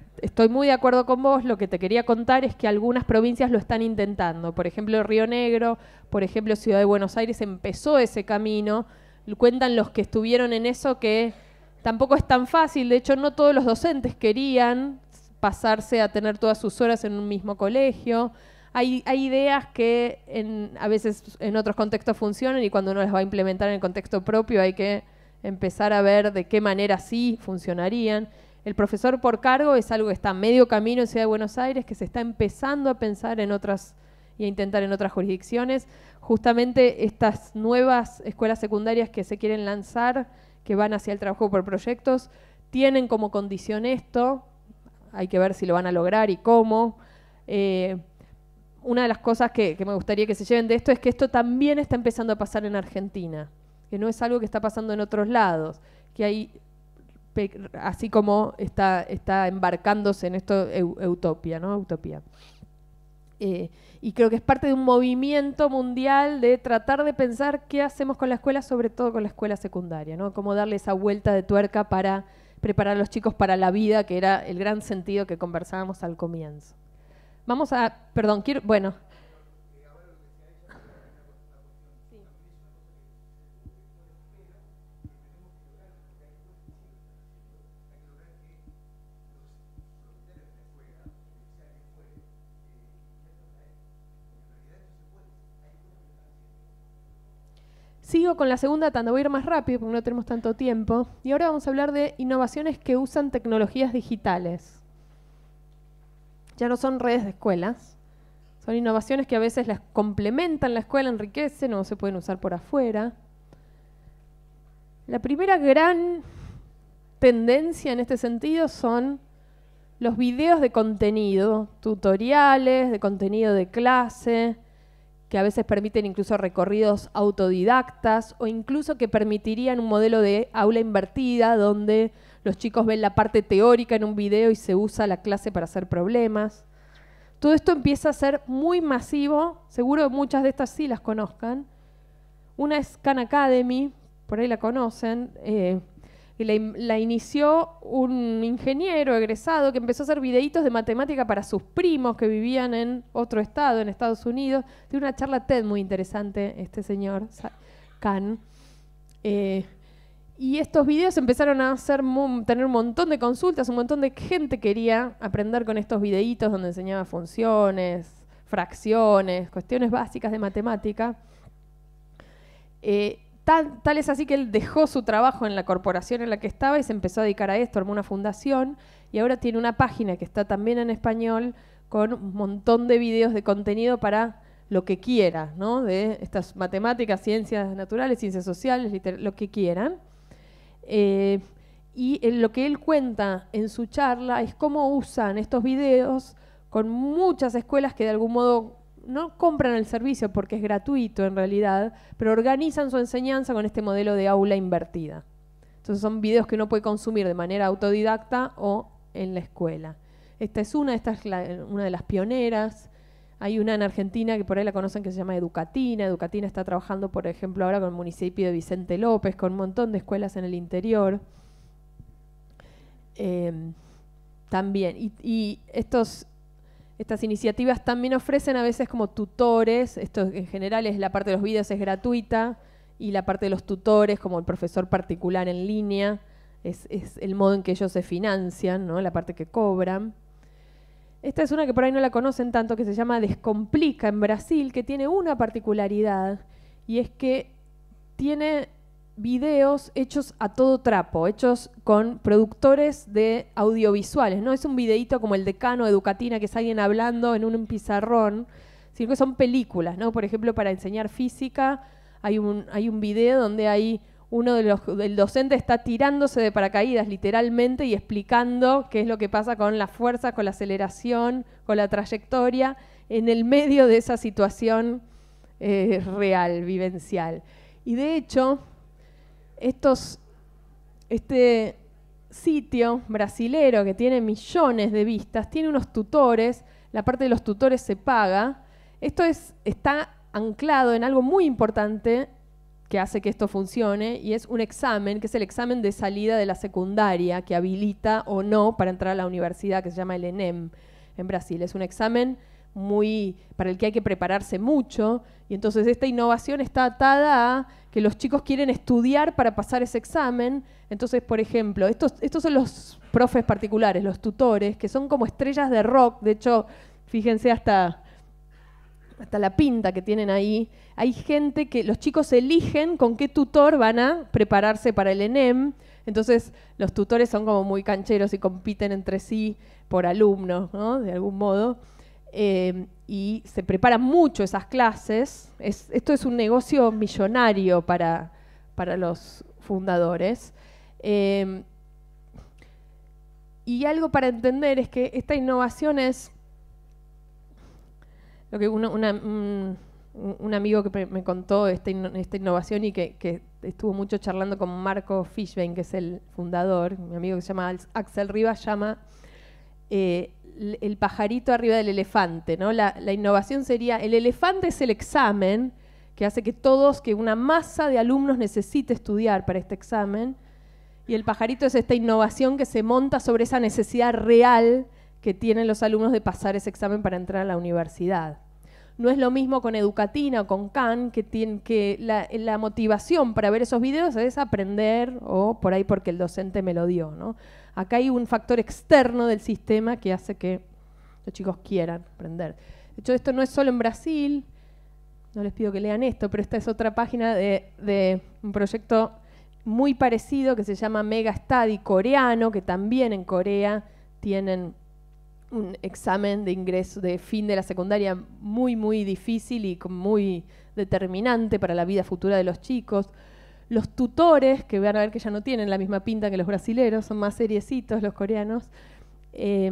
estoy muy de acuerdo con vos. Lo que te quería contar es que algunas provincias lo están intentando. Por ejemplo, Río Negro, por ejemplo, Ciudad de Buenos Aires empezó ese camino. Cuentan los que estuvieron en eso que tampoco es tan fácil. De hecho, no todos los docentes querían pasarse a tener todas sus horas en un mismo colegio. Hay, ideas que a veces en otros contextos funcionan y cuando uno las va a implementar en el contexto propio hay que empezar a ver de qué manera sí funcionarían. El profesor por cargo es algo que está a medio camino en Ciudad de Buenos Aires, que se está empezando a pensar en otras y a intentar en otras jurisdicciones. Justamente estas nuevas escuelas secundarias que se quieren lanzar, que van hacia el trabajo por proyectos, tienen como condición esto, hay que ver si lo van a lograr y cómo. Eh, una de las cosas que, que me gustaría que se lleven de esto es que esto también está empezando a pasar en Argentina, que no es algo que está pasando en otros lados, que hay así como está, está embarcándose en esto utopía, ¿no? Utopía. Eh, y creo que es parte de un movimiento mundial de tratar de pensar qué hacemos con la escuela, sobre todo con la escuela secundaria, ¿no? Cómo darle esa vuelta de tuerca para preparar a los chicos para la vida, que era el gran sentido que conversábamos al comienzo. Vamos a, perdón, quiero, bueno, Sigo con la segunda tanda, voy a ir más rápido porque no tenemos tanto tiempo. Y ahora vamos a hablar de innovaciones que usan tecnologías digitales. Ya no son redes de escuelas, son innovaciones que a veces las complementan la escuela, enriquecen o se pueden usar por afuera. La primera gran tendencia en este sentido son los videos de contenido, tutoriales, de contenido de clase, que a veces permiten incluso recorridos autodidactas o incluso que permitirían un modelo de aula invertida donde los chicos ven la parte teórica en un video y se usa la clase para hacer problemas. Todo esto empieza a ser muy masivo, seguro muchas de estas sí las conozcan. Una es Khan Academy, por ahí la conocen, eh, la, inició un ingeniero egresado que empezó a hacer videitos de matemática para sus primos que vivían en otro estado, en Estados Unidos. Tiene una charla TED muy interesante este señor, Khan. Eh, y estos videos empezaron a hacer tener un montón de consultas, un montón de gente quería aprender con estos videitos donde enseñaba funciones, fracciones, cuestiones básicas de matemática. Eh, Tal, es así que él dejó su trabajo en la corporación en la que estaba y se empezó a dedicar a esto, armó una fundación y ahora tiene una página que está también en español con un montón de videos de contenido para lo que quiera, ¿no? De estas matemáticas, ciencias naturales, ciencias sociales, lo que quieran. Eh, y lo que él cuenta en su charla es cómo usan estos videos con muchas escuelas que de algún modo no compran el servicio porque es gratuito en realidad, pero organizan su enseñanza con este modelo de aula invertida. Entonces son videos que uno puede consumir de manera autodidacta o en la escuela. Esta es una, esta es una de las pioneras. Hay una en Argentina que por ahí la conocen que se llama Educatina. Educatina está trabajando, por ejemplo, ahora con el municipio de Vicente López, con un montón de escuelas en el interior. Eh, también. y estos estas iniciativas también ofrecen a veces como tutores, esto en general es la parte de los videos es gratuita y la parte de los tutores como el profesor particular en línea es, el modo en que ellos se financian, ¿no? la parte que cobran. Esta es una que por ahí no la conocen tanto, que se llama Descomplica en Brasil, que tiene una particularidad y es que tiene videos hechos a todo trapo, hechos con productores de audiovisuales, ¿no? Es un videíto como el decano educatina que es alguien hablando en un pizarrón, sino que son películas, ¿no? Por ejemplo, para enseñar física hay un, hay un video donde hay uno de los del docente está tirándose de paracaídas literalmente y explicando qué es lo que pasa con la fuerza, con la aceleración, con la trayectoria en el medio de esa situación eh, real, vivencial. Y de hecho, este sitio brasilero que tiene millones de vistas, tiene unos tutores, la parte de los tutores se paga. Esto está anclado en algo muy importante que hace que esto funcione y es un examen, que es el examen de salida de la secundaria, que habilita o no para entrar a la universidad, que se llama el ENEM en Brasil. Es un examen muy para el que hay que prepararse mucho, y entonces esta innovación está atada a que los chicos quieren estudiar para pasar ese examen. Entonces, por ejemplo, estos, son los profes particulares, los tutores, que son como estrellas de rock. De hecho, fíjense hasta, hasta la pinta que tienen ahí. Hay gente que los chicos eligen con qué tutor van a prepararse para el ENEM. Entonces, los tutores son como muy cancheros y compiten entre sí por alumnos, ¿no? De algún modo. Em, y se preparan mucho esas clases. esto es un negocio millonario para, para los fundadores. Em, y algo para entender es que esta innovación es lo que un, amigo que me contó esta, innovación y que, estuvo mucho charlando con Marco Fishbein, que es el fundador, mi amigo que se llama Axel Rivas, llama eh, el pajarito arriba del elefante, ¿no? La, la, innovación sería, el elefante es el examen que hace que todos, que una masa de alumnos necesite estudiar para este examen, y el pajarito es esta innovación que se monta sobre esa necesidad real que tienen los alumnos de pasar ese examen para entrar a la universidad. No es lo mismo con Educatina o con Khan, que, tiene, que la, motivación para ver esos videos es aprender o por ahí porque el docente me lo dio. ¿no? Acá hay un factor externo del sistema que hace que los chicos quieran aprender. De hecho, esto no es solo en Brasil, no les pido que lean esto, pero esta es otra página de, de un proyecto muy parecido que se llama Mega Study coreano, que también en Corea tienen un examen de ingreso de fin de la secundaria muy, muy difícil y muy determinante para la vida futura de los chicos. Los tutores, que van a ver que ya no tienen la misma pinta que los brasileros, son más seriecitos los coreanos. Eh,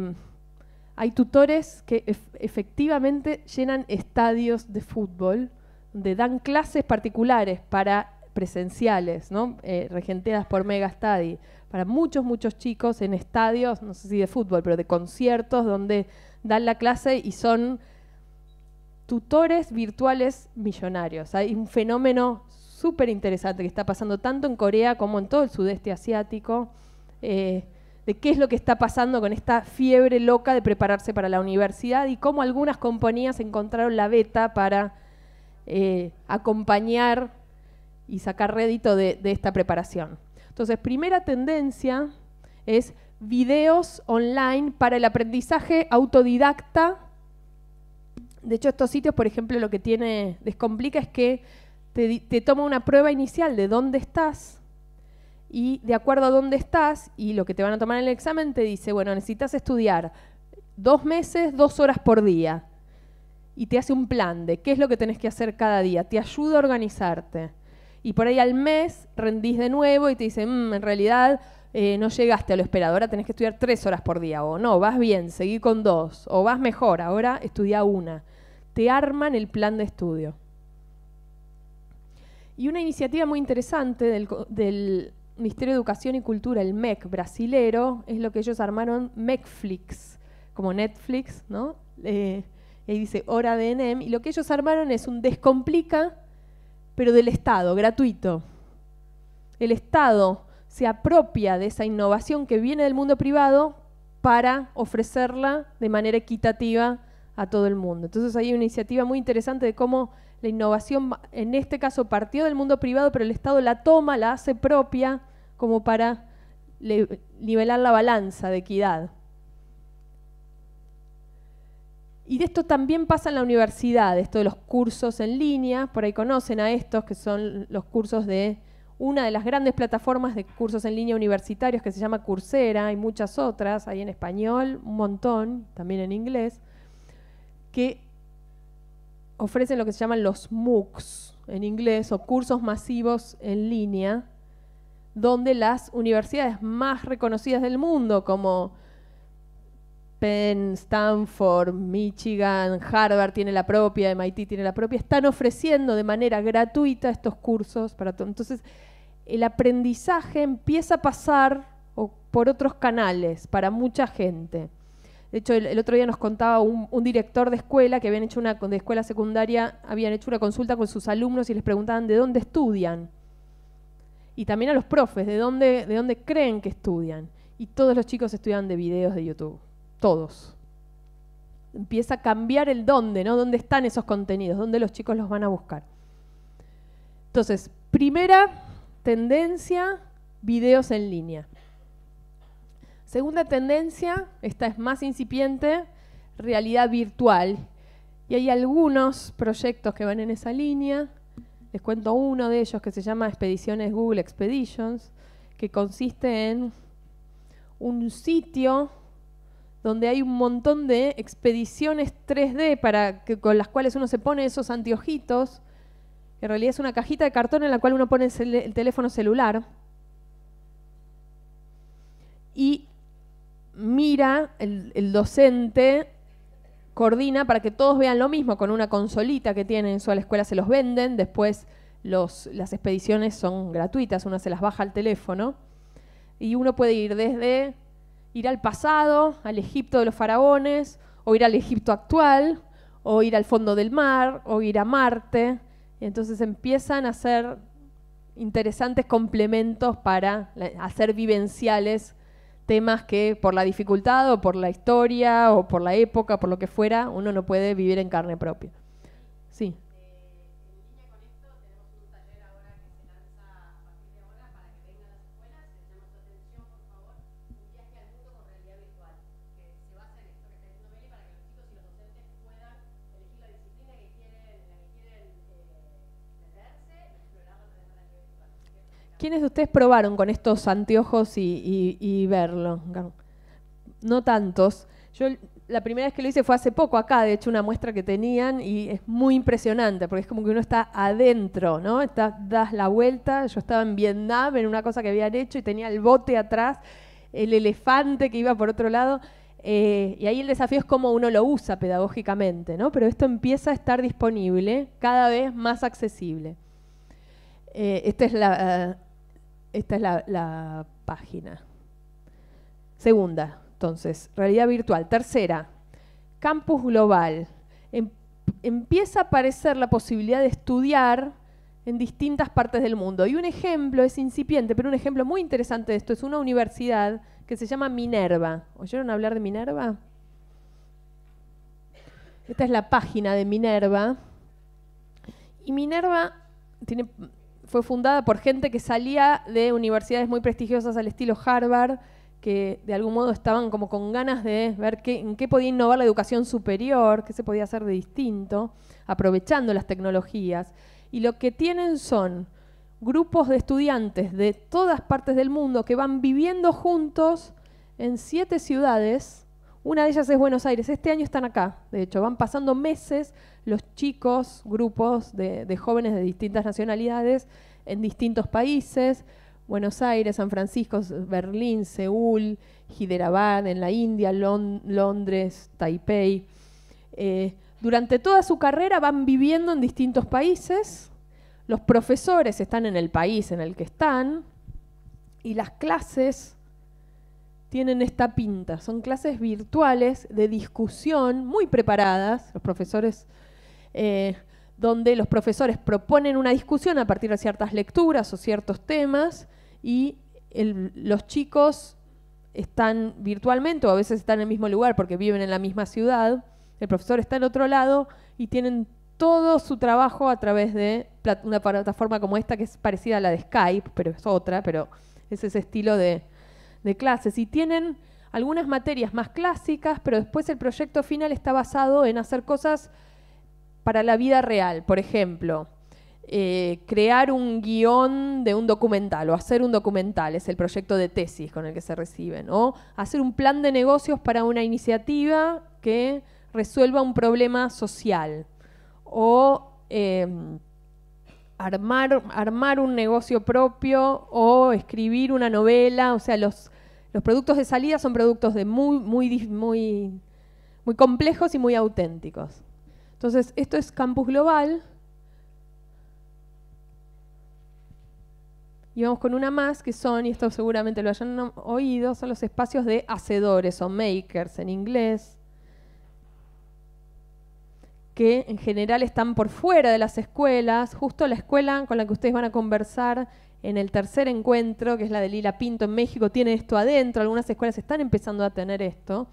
hay tutores que efectivamente llenan estadios de fútbol, donde dan clases particulares para presenciales, ¿no? Eh, regenteadas por Mega para muchos, muchos chicos en estadios, no sé si de fútbol, pero de conciertos, donde dan la clase y son tutores virtuales millonarios. Hay un fenómeno súper interesante que está pasando tanto en Corea como en todo el sudeste asiático, eh, de qué es lo que está pasando con esta fiebre loca de prepararse para la universidad y cómo algunas compañías encontraron la beta para eh, acompañar y sacar rédito de esta preparación. Entonces, primera tendencia es videos online para el aprendizaje autodidacta. De hecho, estos sitios, por ejemplo, lo que tiene Descomplica es que te, toma una prueba inicial de dónde estás y de acuerdo a dónde estás y lo que te van a tomar en el examen te dice, bueno, necesitas estudiar dos meses, dos horas por día. Y te hace un plan de qué es lo que tenés que hacer cada día. Te ayuda a organizarte y por ahí al mes rendís de nuevo y te dicen, mm, en realidad eh, no llegaste a lo esperado, ahora tenés que estudiar tres horas por día, o no, vas bien, seguí con dos, o vas mejor, ahora estudia una. Te arman el plan de estudio. Y una iniciativa muy interesante del, Ministerio de Educación y Cultura, el MEC brasilero, es lo que ellos armaron MECflix, como Netflix, ¿no? Eh, dice Hora de Enem, y lo que ellos armaron es un Descomplica pero del Estado, gratuito. El Estado se apropia de esa innovación que viene del mundo privado para ofrecerla de manera equitativa a todo el mundo. Entonces hay una iniciativa muy interesante de cómo la innovación, en este caso, partió del mundo privado, pero el Estado la toma, la hace propia, como para nivelar la balanza de equidad. Y de esto también pasa en la universidad, esto de los cursos en línea, por ahí conocen a estos que son los cursos de una de las grandes plataformas de cursos en línea universitarios que se llama Coursera, hay muchas otras, hay en español, un montón, también en inglés, que ofrecen lo que se llaman los MOOCs en inglés o cursos masivos en línea, donde las universidades más reconocidas del mundo, como Penn, Stanford, Michigan, Harvard tiene la propia, MIT tiene la propia, están ofreciendo de manera gratuita estos cursos para Entonces, el aprendizaje empieza a pasar por otros canales para mucha gente. De hecho, el, otro día nos contaba un, director de escuela que habían hecho una de escuela secundaria, habían hecho una consulta con sus alumnos y les preguntaban de dónde estudian. Y también a los profes, de dónde, de dónde creen que estudian. Y todos los chicos estudian de videos de YouTube todos. Empieza a cambiar el dónde, ¿no? ¿Dónde están esos contenidos? ¿Dónde los chicos los van a buscar? Entonces, primera tendencia, videos en línea. Segunda tendencia, esta es más incipiente, realidad virtual. Y hay algunos proyectos que van en esa línea. Les cuento uno de ellos que se llama Expediciones Google Expeditions, que consiste en un sitio donde hay un montón de expediciones 3D para que, con las cuales uno se pone esos anteojitos. En realidad es una cajita de cartón en la cual uno pone el, teléfono celular. Y mira, el, docente coordina para que todos vean lo mismo con una consolita que tienen, eso a la escuela se los venden, después los, las expediciones son gratuitas, uno se las baja al teléfono y uno puede ir desde ir al pasado, al Egipto de los faraones, o ir al Egipto actual, o ir al fondo del mar, o ir a Marte. entonces empiezan a ser interesantes complementos para hacer vivenciales temas que por la dificultad o por la historia o por la época, por lo que fuera, uno no puede vivir en carne propia. Sí. ¿Quiénes de ustedes probaron con estos anteojos y, verlo? No tantos. Yo la primera vez que lo hice fue hace poco acá, de hecho, una muestra que tenían y es muy impresionante porque es como que uno está adentro, ¿no? Está, das la vuelta. Yo estaba en Vietnam en una cosa que habían hecho y tenía el bote atrás, el elefante que iba por otro lado. Eh, y ahí el desafío es cómo uno lo usa pedagógicamente, ¿no? Pero esto empieza a estar disponible, cada vez más accesible. Eh, esta es la, esta es la, página. Segunda, entonces, realidad virtual. Tercera, campus global. Em, empieza a aparecer la posibilidad de estudiar en distintas partes del mundo. Y un ejemplo, es incipiente, pero un ejemplo muy interesante de esto, es una universidad que se llama Minerva. ¿Oyeron hablar de Minerva? Esta es la página de Minerva. Y Minerva tiene fue fundada por gente que salía de universidades muy prestigiosas al estilo Harvard, que de algún modo estaban como con ganas de ver qué, en qué podía innovar la educación superior, qué se podía hacer de distinto, aprovechando las tecnologías. Y lo que tienen son grupos de estudiantes de todas partes del mundo que van viviendo juntos en siete ciudades una de ellas es Buenos Aires. Este año están acá, de hecho, van pasando meses los chicos, grupos de, jóvenes de distintas nacionalidades en distintos países. Buenos Aires, San Francisco, Berlín, Seúl, Hyderabad, en la India, Londres, Taipei. Eh, durante toda su carrera van viviendo en distintos países, los profesores están en el país en el que están y las clases tienen esta pinta. Son clases virtuales de discusión muy preparadas, los profesores, eh, donde los profesores proponen una discusión a partir de ciertas lecturas o ciertos temas y los chicos están virtualmente o a veces están en el mismo lugar porque viven en la misma ciudad, el profesor está en otro lado y tienen todo su trabajo a través de una plataforma como esta que es parecida a la de Skype, pero es otra, pero es ese estilo de, de clases y tienen algunas materias más clásicas, pero después el proyecto final está basado en hacer cosas para la vida real, por ejemplo. Eh, crear un guión de un documental o hacer un documental, es el proyecto de tesis con el que se reciben, o hacer un plan de negocios para una iniciativa que resuelva un problema social, o em, armar, un negocio propio o escribir una novela. O sea, los, productos de salida son productos de muy, muy, muy, muy complejos y muy auténticos. Entonces, esto es Campus Global. Y vamos con una más, que son, y esto seguramente lo hayan oído, son los espacios de hacedores o makers en inglés que en general están por fuera de las escuelas, justo la escuela con la que ustedes van a conversar en el tercer encuentro, que es la de Lila Pinto en México, tiene esto adentro, algunas escuelas están empezando a tener esto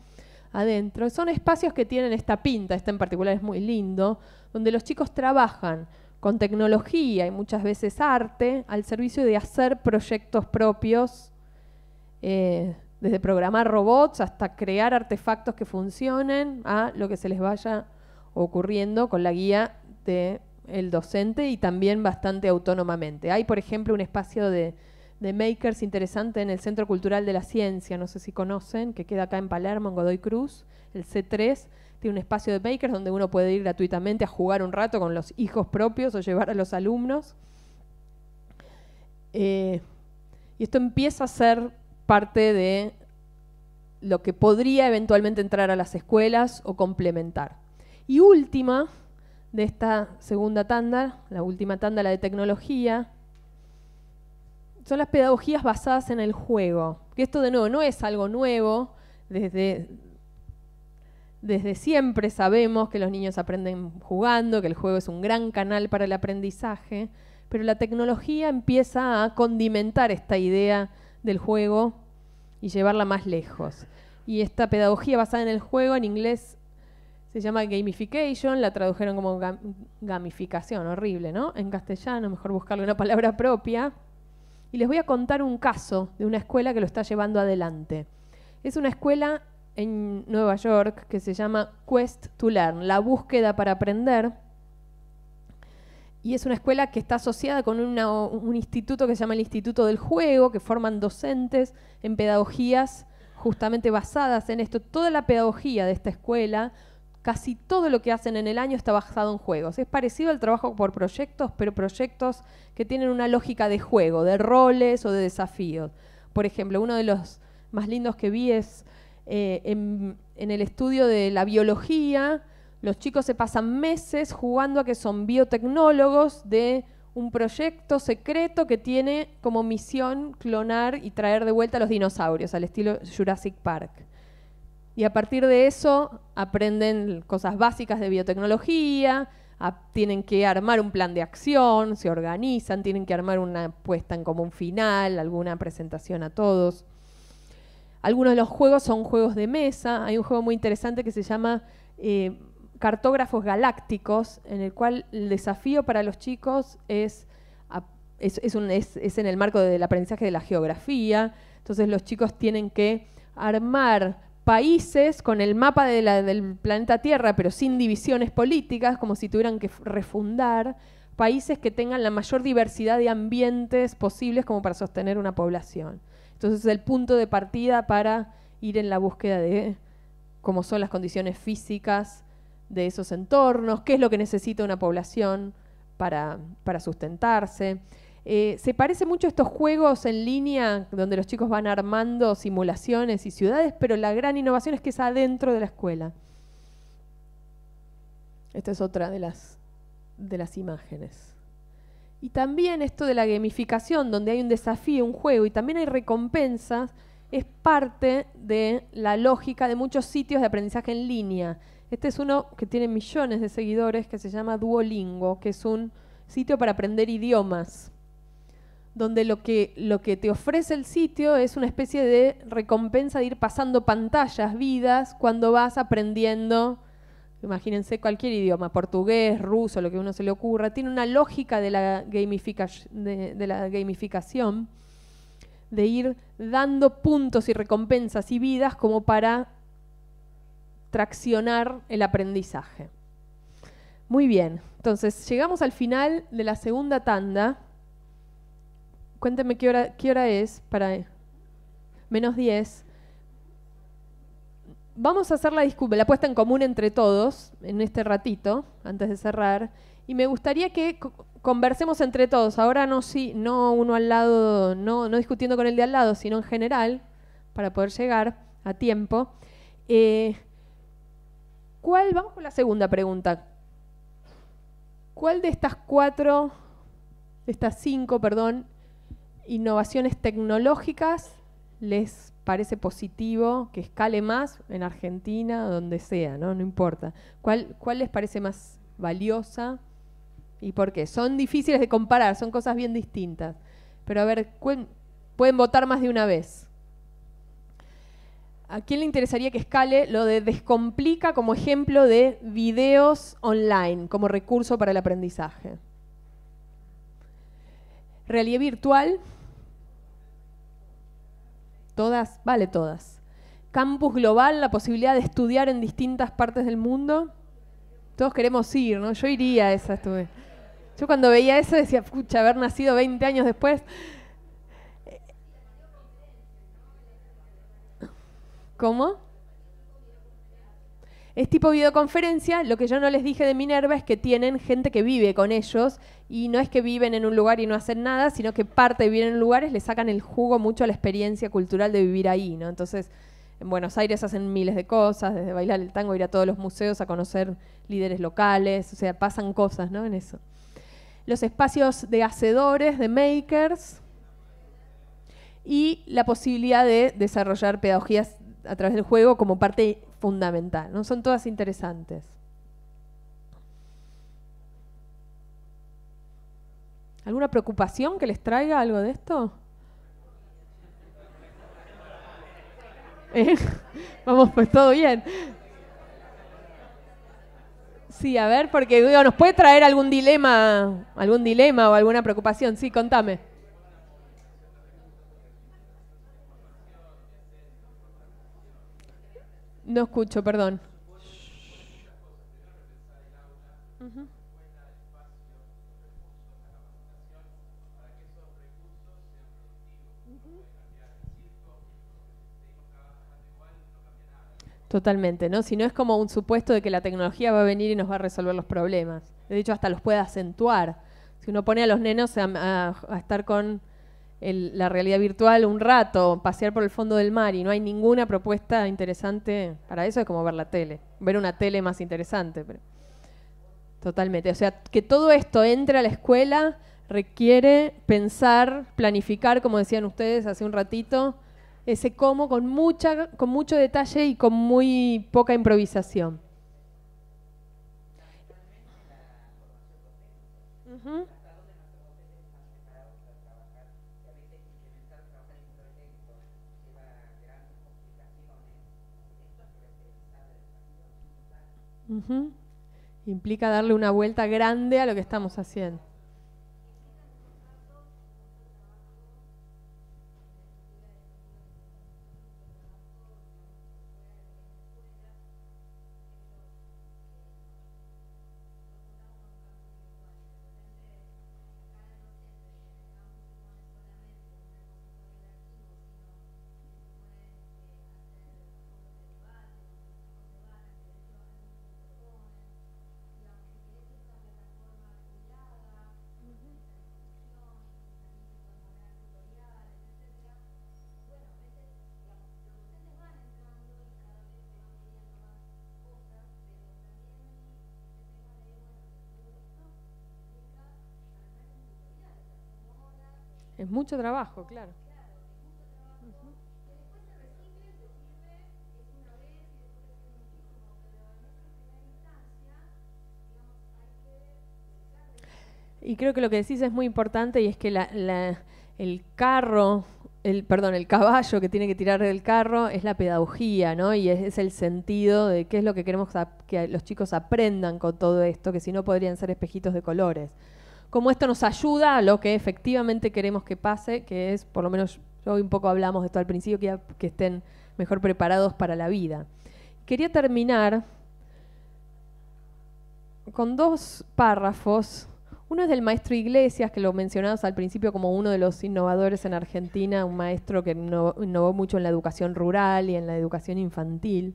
adentro. Son espacios que tienen esta pinta, esta en particular es muy lindo, donde los chicos trabajan con tecnología y muchas veces arte al servicio de hacer proyectos propios, eh, desde programar robots hasta crear artefactos que funcionen a lo que se les vaya ocurriendo con la guía del el docente y también bastante autónomamente. Hay, por ejemplo, un espacio de, makers interesante en el Centro Cultural de la Ciencia, no sé si conocen, que queda acá en Palermo, en Godoy Cruz, el C3. Tiene un espacio de makers donde uno puede ir gratuitamente a jugar un rato con los hijos propios o llevar a los alumnos. Eh, y esto empieza a ser parte de lo que podría eventualmente entrar a las escuelas o complementar y última de esta segunda tanda, la última tanda, la de tecnología, son las pedagogías basadas en el juego. Que esto de nuevo no es algo nuevo, desde, desde siempre sabemos que los niños aprenden jugando, que el juego es un gran canal para el aprendizaje, pero la tecnología empieza a condimentar esta idea del juego y llevarla más lejos. Y esta pedagogía basada en el juego en inglés se llama gamification, la tradujeron como gamificación, horrible, ¿no? En castellano, mejor buscarle una palabra propia. Y les voy a contar un caso de una escuela que lo está llevando adelante. Es una escuela en Nueva York que se llama Quest to Learn, la búsqueda para aprender. Y es una escuela que está asociada con un instituto que se llama el Instituto del Juego, que forman docentes en pedagogías justamente basadas en esto. Toda la pedagogía de esta escuela Casi todo lo que hacen en el año está basado en juegos. Es parecido al trabajo por proyectos, pero proyectos que tienen una lógica de juego, de roles o de desafíos. Por ejemplo, uno de los más lindos que vi es eh, en el estudio de la biología. Los chicos se pasan meses jugando a que son biotecnólogos de un proyecto secreto que tiene como misión clonar y traer de vuelta a los dinosaurios, al estilo Jurassic Park y a partir de eso aprenden cosas básicas de biotecnología, tienen que armar un plan de acción, se organizan, tienen que armar una puesta en común final, alguna presentación a todos. Algunos de los juegos son juegos de mesa. Hay un juego muy interesante que se llama eh, Cartógrafos Galácticos, en el cual el desafío para los chicos es, es, es, en el marco del aprendizaje de la geografía. Entonces los chicos tienen que armar países con el mapa del planeta Tierra, pero sin divisiones políticas, como si tuvieran que refundar países que tengan la mayor diversidad de ambientes posibles como para sostener una población. Entonces es el punto de partida para ir en la búsqueda de cómo son las condiciones físicas de esos entornos, qué es lo que necesita una población para, para sustentarse. Eh, se parece mucho a estos juegos en línea donde los chicos van armando simulaciones y ciudades, pero la gran innovación es que es adentro de la escuela. Esta es otra de las, de las imágenes. Y también esto de la gamificación, donde hay un desafío, un juego, y también hay recompensas, es parte de la lógica de muchos sitios de aprendizaje en línea. Este es uno que tiene millones de seguidores, que se llama Duolingo, que es un sitio para aprender idiomas donde lo que, lo que te ofrece el sitio es una especie de recompensa de ir pasando pantallas, vidas, cuando vas aprendiendo, imagínense cualquier idioma, portugués, ruso, lo que uno se le ocurra, tiene una lógica de la, de la gamificación, de ir dando puntos y recompensas y vidas como para traccionar el aprendizaje. Muy bien, entonces llegamos al final de la segunda tanda. Cuénteme qué hora, es para... Menos 10. Vamos a hacer la, la puesta en común entre todos en este ratito, antes de cerrar. Y me gustaría que conversemos entre todos. Ahora no, sí no uno al lado, no, no discutiendo con el de al lado, sino en general, para poder llegar a tiempo. Eh, ¿Cuál, vamos con la segunda pregunta. ¿Cuál de estas cuatro, de estas cinco, perdón, innovaciones tecnológicas les parece positivo que escale más en Argentina, donde sea, ¿no? importa. ¿Cuál, cuál les parece más valiosa y por qué? Son difíciles de comparar, son cosas bien distintas. Pero a ver, pueden votar más de una vez. ¿A quién le interesaría que escale lo de descomplica como ejemplo de videos online como recurso para el aprendizaje? Realidad virtual, todas, vale todas. Campus global, la posibilidad de estudiar en distintas partes del mundo. Todos queremos ir, ¿no? Yo iría a esa, estuve. Yo cuando veía eso decía, pucha, haber nacido 20 años después. ¿Cómo? Es tipo videoconferencia, lo que yo no les dije de Minerva es que tienen gente que vive con ellos y no es que viven en un lugar y no hacen nada, sino que parte de vivir en lugares le sacan el jugo mucho a la experiencia cultural de vivir ahí, ¿no? Entonces, en Buenos Aires hacen miles de cosas, desde bailar el tango, ir a todos los museos a conocer líderes locales, o sea, pasan cosas, ¿no? En eso. Los espacios de hacedores, de makers, y la posibilidad de desarrollar pedagogías a través del juego como parte fundamental, ¿no? Son todas interesantes. ¿Alguna preocupación que les traiga algo de esto? ¿Eh? Vamos, pues todo bien. Sí, a ver, porque nos puede traer algún dilema, algún dilema o alguna preocupación. Sí, contame. No escucho, perdón. Totalmente, ¿no? Si no es como un supuesto de que la tecnología va a venir y nos va a resolver los problemas. De hecho, hasta los puede acentuar. Si uno pone a los nenos a estar con la realidad virtual un rato, pasear por el fondo del mar y no hay ninguna propuesta interesante para eso, es como ver la tele, ver una tele más interesante. Pero... Totalmente. O sea, que todo esto entre a la escuela requiere pensar, planificar, como decían ustedes hace un ratito, ese cómo con, mucha, con mucho detalle y con muy poca improvisación. Implica darle una vuelta grande a lo que estamos haciendo. Mucho trabajo, claro. Y creo que lo que decís es muy importante y es que el carro, el, perdón, el caballo que tiene que tirar del carro es la pedagogía, ¿no? Y es el sentido de qué es lo que queremos que los chicos aprendan con todo esto, que si no podrían ser espejitos de colores cómo esto nos ayuda a lo que efectivamente queremos que pase, que es, por lo menos hoy un poco hablamos de esto al principio, que, que estén mejor preparados para la vida. Quería terminar con dos párrafos. Uno es del maestro Iglesias, que lo mencionamos al principio como uno de los innovadores en Argentina, un maestro que innovó mucho en la educación rural y en la educación infantil.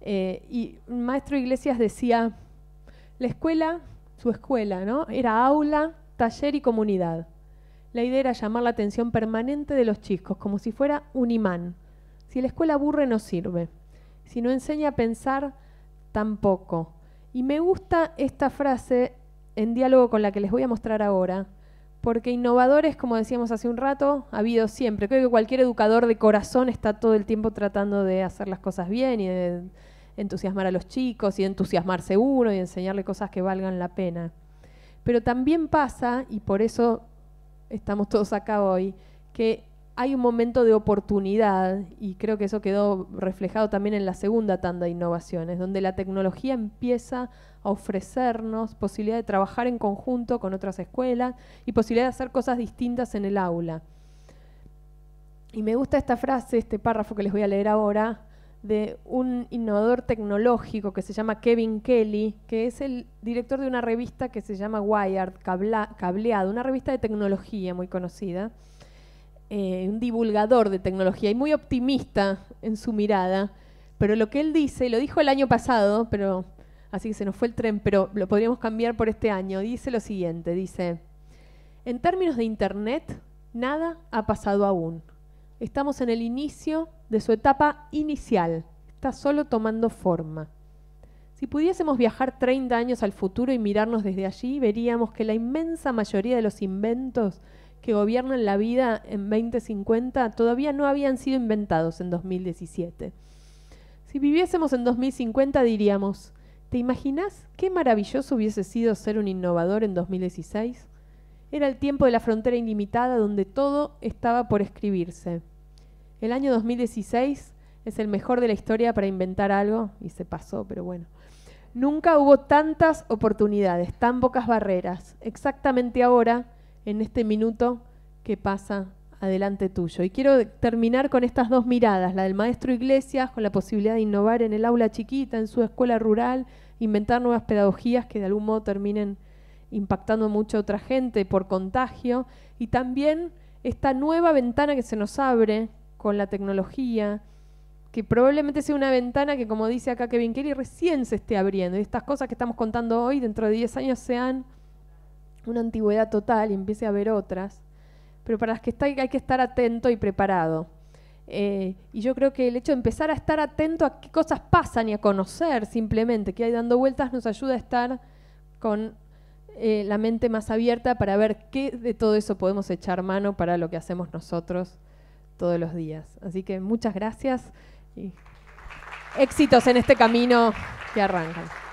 Eh, y y maestro Iglesias decía, la escuela su escuela, ¿no? Era aula, taller y comunidad. La idea era llamar la atención permanente de los chicos, como si fuera un imán. Si la escuela aburre, no sirve. Si no enseña a pensar, tampoco. Y me gusta esta frase en diálogo con la que les voy a mostrar ahora, porque innovadores, como decíamos hace un rato, ha habido siempre. Creo que cualquier educador de corazón está todo el tiempo tratando de hacer las cosas bien y de entusiasmar a los chicos y entusiasmarse uno y enseñarle cosas que valgan la pena. Pero también pasa, y por eso estamos todos acá hoy, que hay un momento de oportunidad, y creo que eso quedó reflejado también en la segunda tanda de innovaciones, donde la tecnología empieza a ofrecernos posibilidad de trabajar en conjunto con otras escuelas y posibilidad de hacer cosas distintas en el aula. Y me gusta esta frase, este párrafo que les voy a leer ahora, de un innovador tecnológico que se llama Kevin Kelly, que es el director de una revista que se llama Wired, Cableado, una revista de tecnología muy conocida, eh, un divulgador de tecnología y muy optimista en su mirada. Pero lo que él dice, lo dijo el año pasado, pero así que se nos fue el tren, pero lo podríamos cambiar por este año, dice lo siguiente, dice, en términos de Internet, nada ha pasado aún. Estamos en el inicio de su etapa inicial, está solo tomando forma. Si pudiésemos viajar 30 años al futuro y mirarnos desde allí, veríamos que la inmensa mayoría de los inventos que gobiernan la vida en 2050 todavía no habían sido inventados en 2017. Si viviésemos en 2050 diríamos, ¿te imaginas qué maravilloso hubiese sido ser un innovador en 2016? Era el tiempo de la frontera ilimitada donde todo estaba por escribirse. El año 2016 es el mejor de la historia para inventar algo, y se pasó, pero bueno. Nunca hubo tantas oportunidades, tan pocas barreras, exactamente ahora, en este minuto que pasa adelante tuyo. Y quiero terminar con estas dos miradas, la del maestro Iglesias, con la posibilidad de innovar en el aula chiquita, en su escuela rural, inventar nuevas pedagogías que de algún modo terminen impactando mucho a otra gente por contagio, y también esta nueva ventana que se nos abre con la tecnología, que probablemente sea una ventana que, como dice acá Kevin Kelly, recién se esté abriendo. Y estas cosas que estamos contando hoy, dentro de 10 años, sean una antigüedad total y empiece a haber otras. Pero para las que está, hay que estar atento y preparado. Eh, y yo creo que el hecho de empezar a estar atento a qué cosas pasan y a conocer simplemente que hay dando vueltas nos ayuda a estar con eh, la mente más abierta para ver qué de todo eso podemos echar mano para lo que hacemos nosotros todos los días. Así que muchas gracias y éxitos en este camino que arrancan.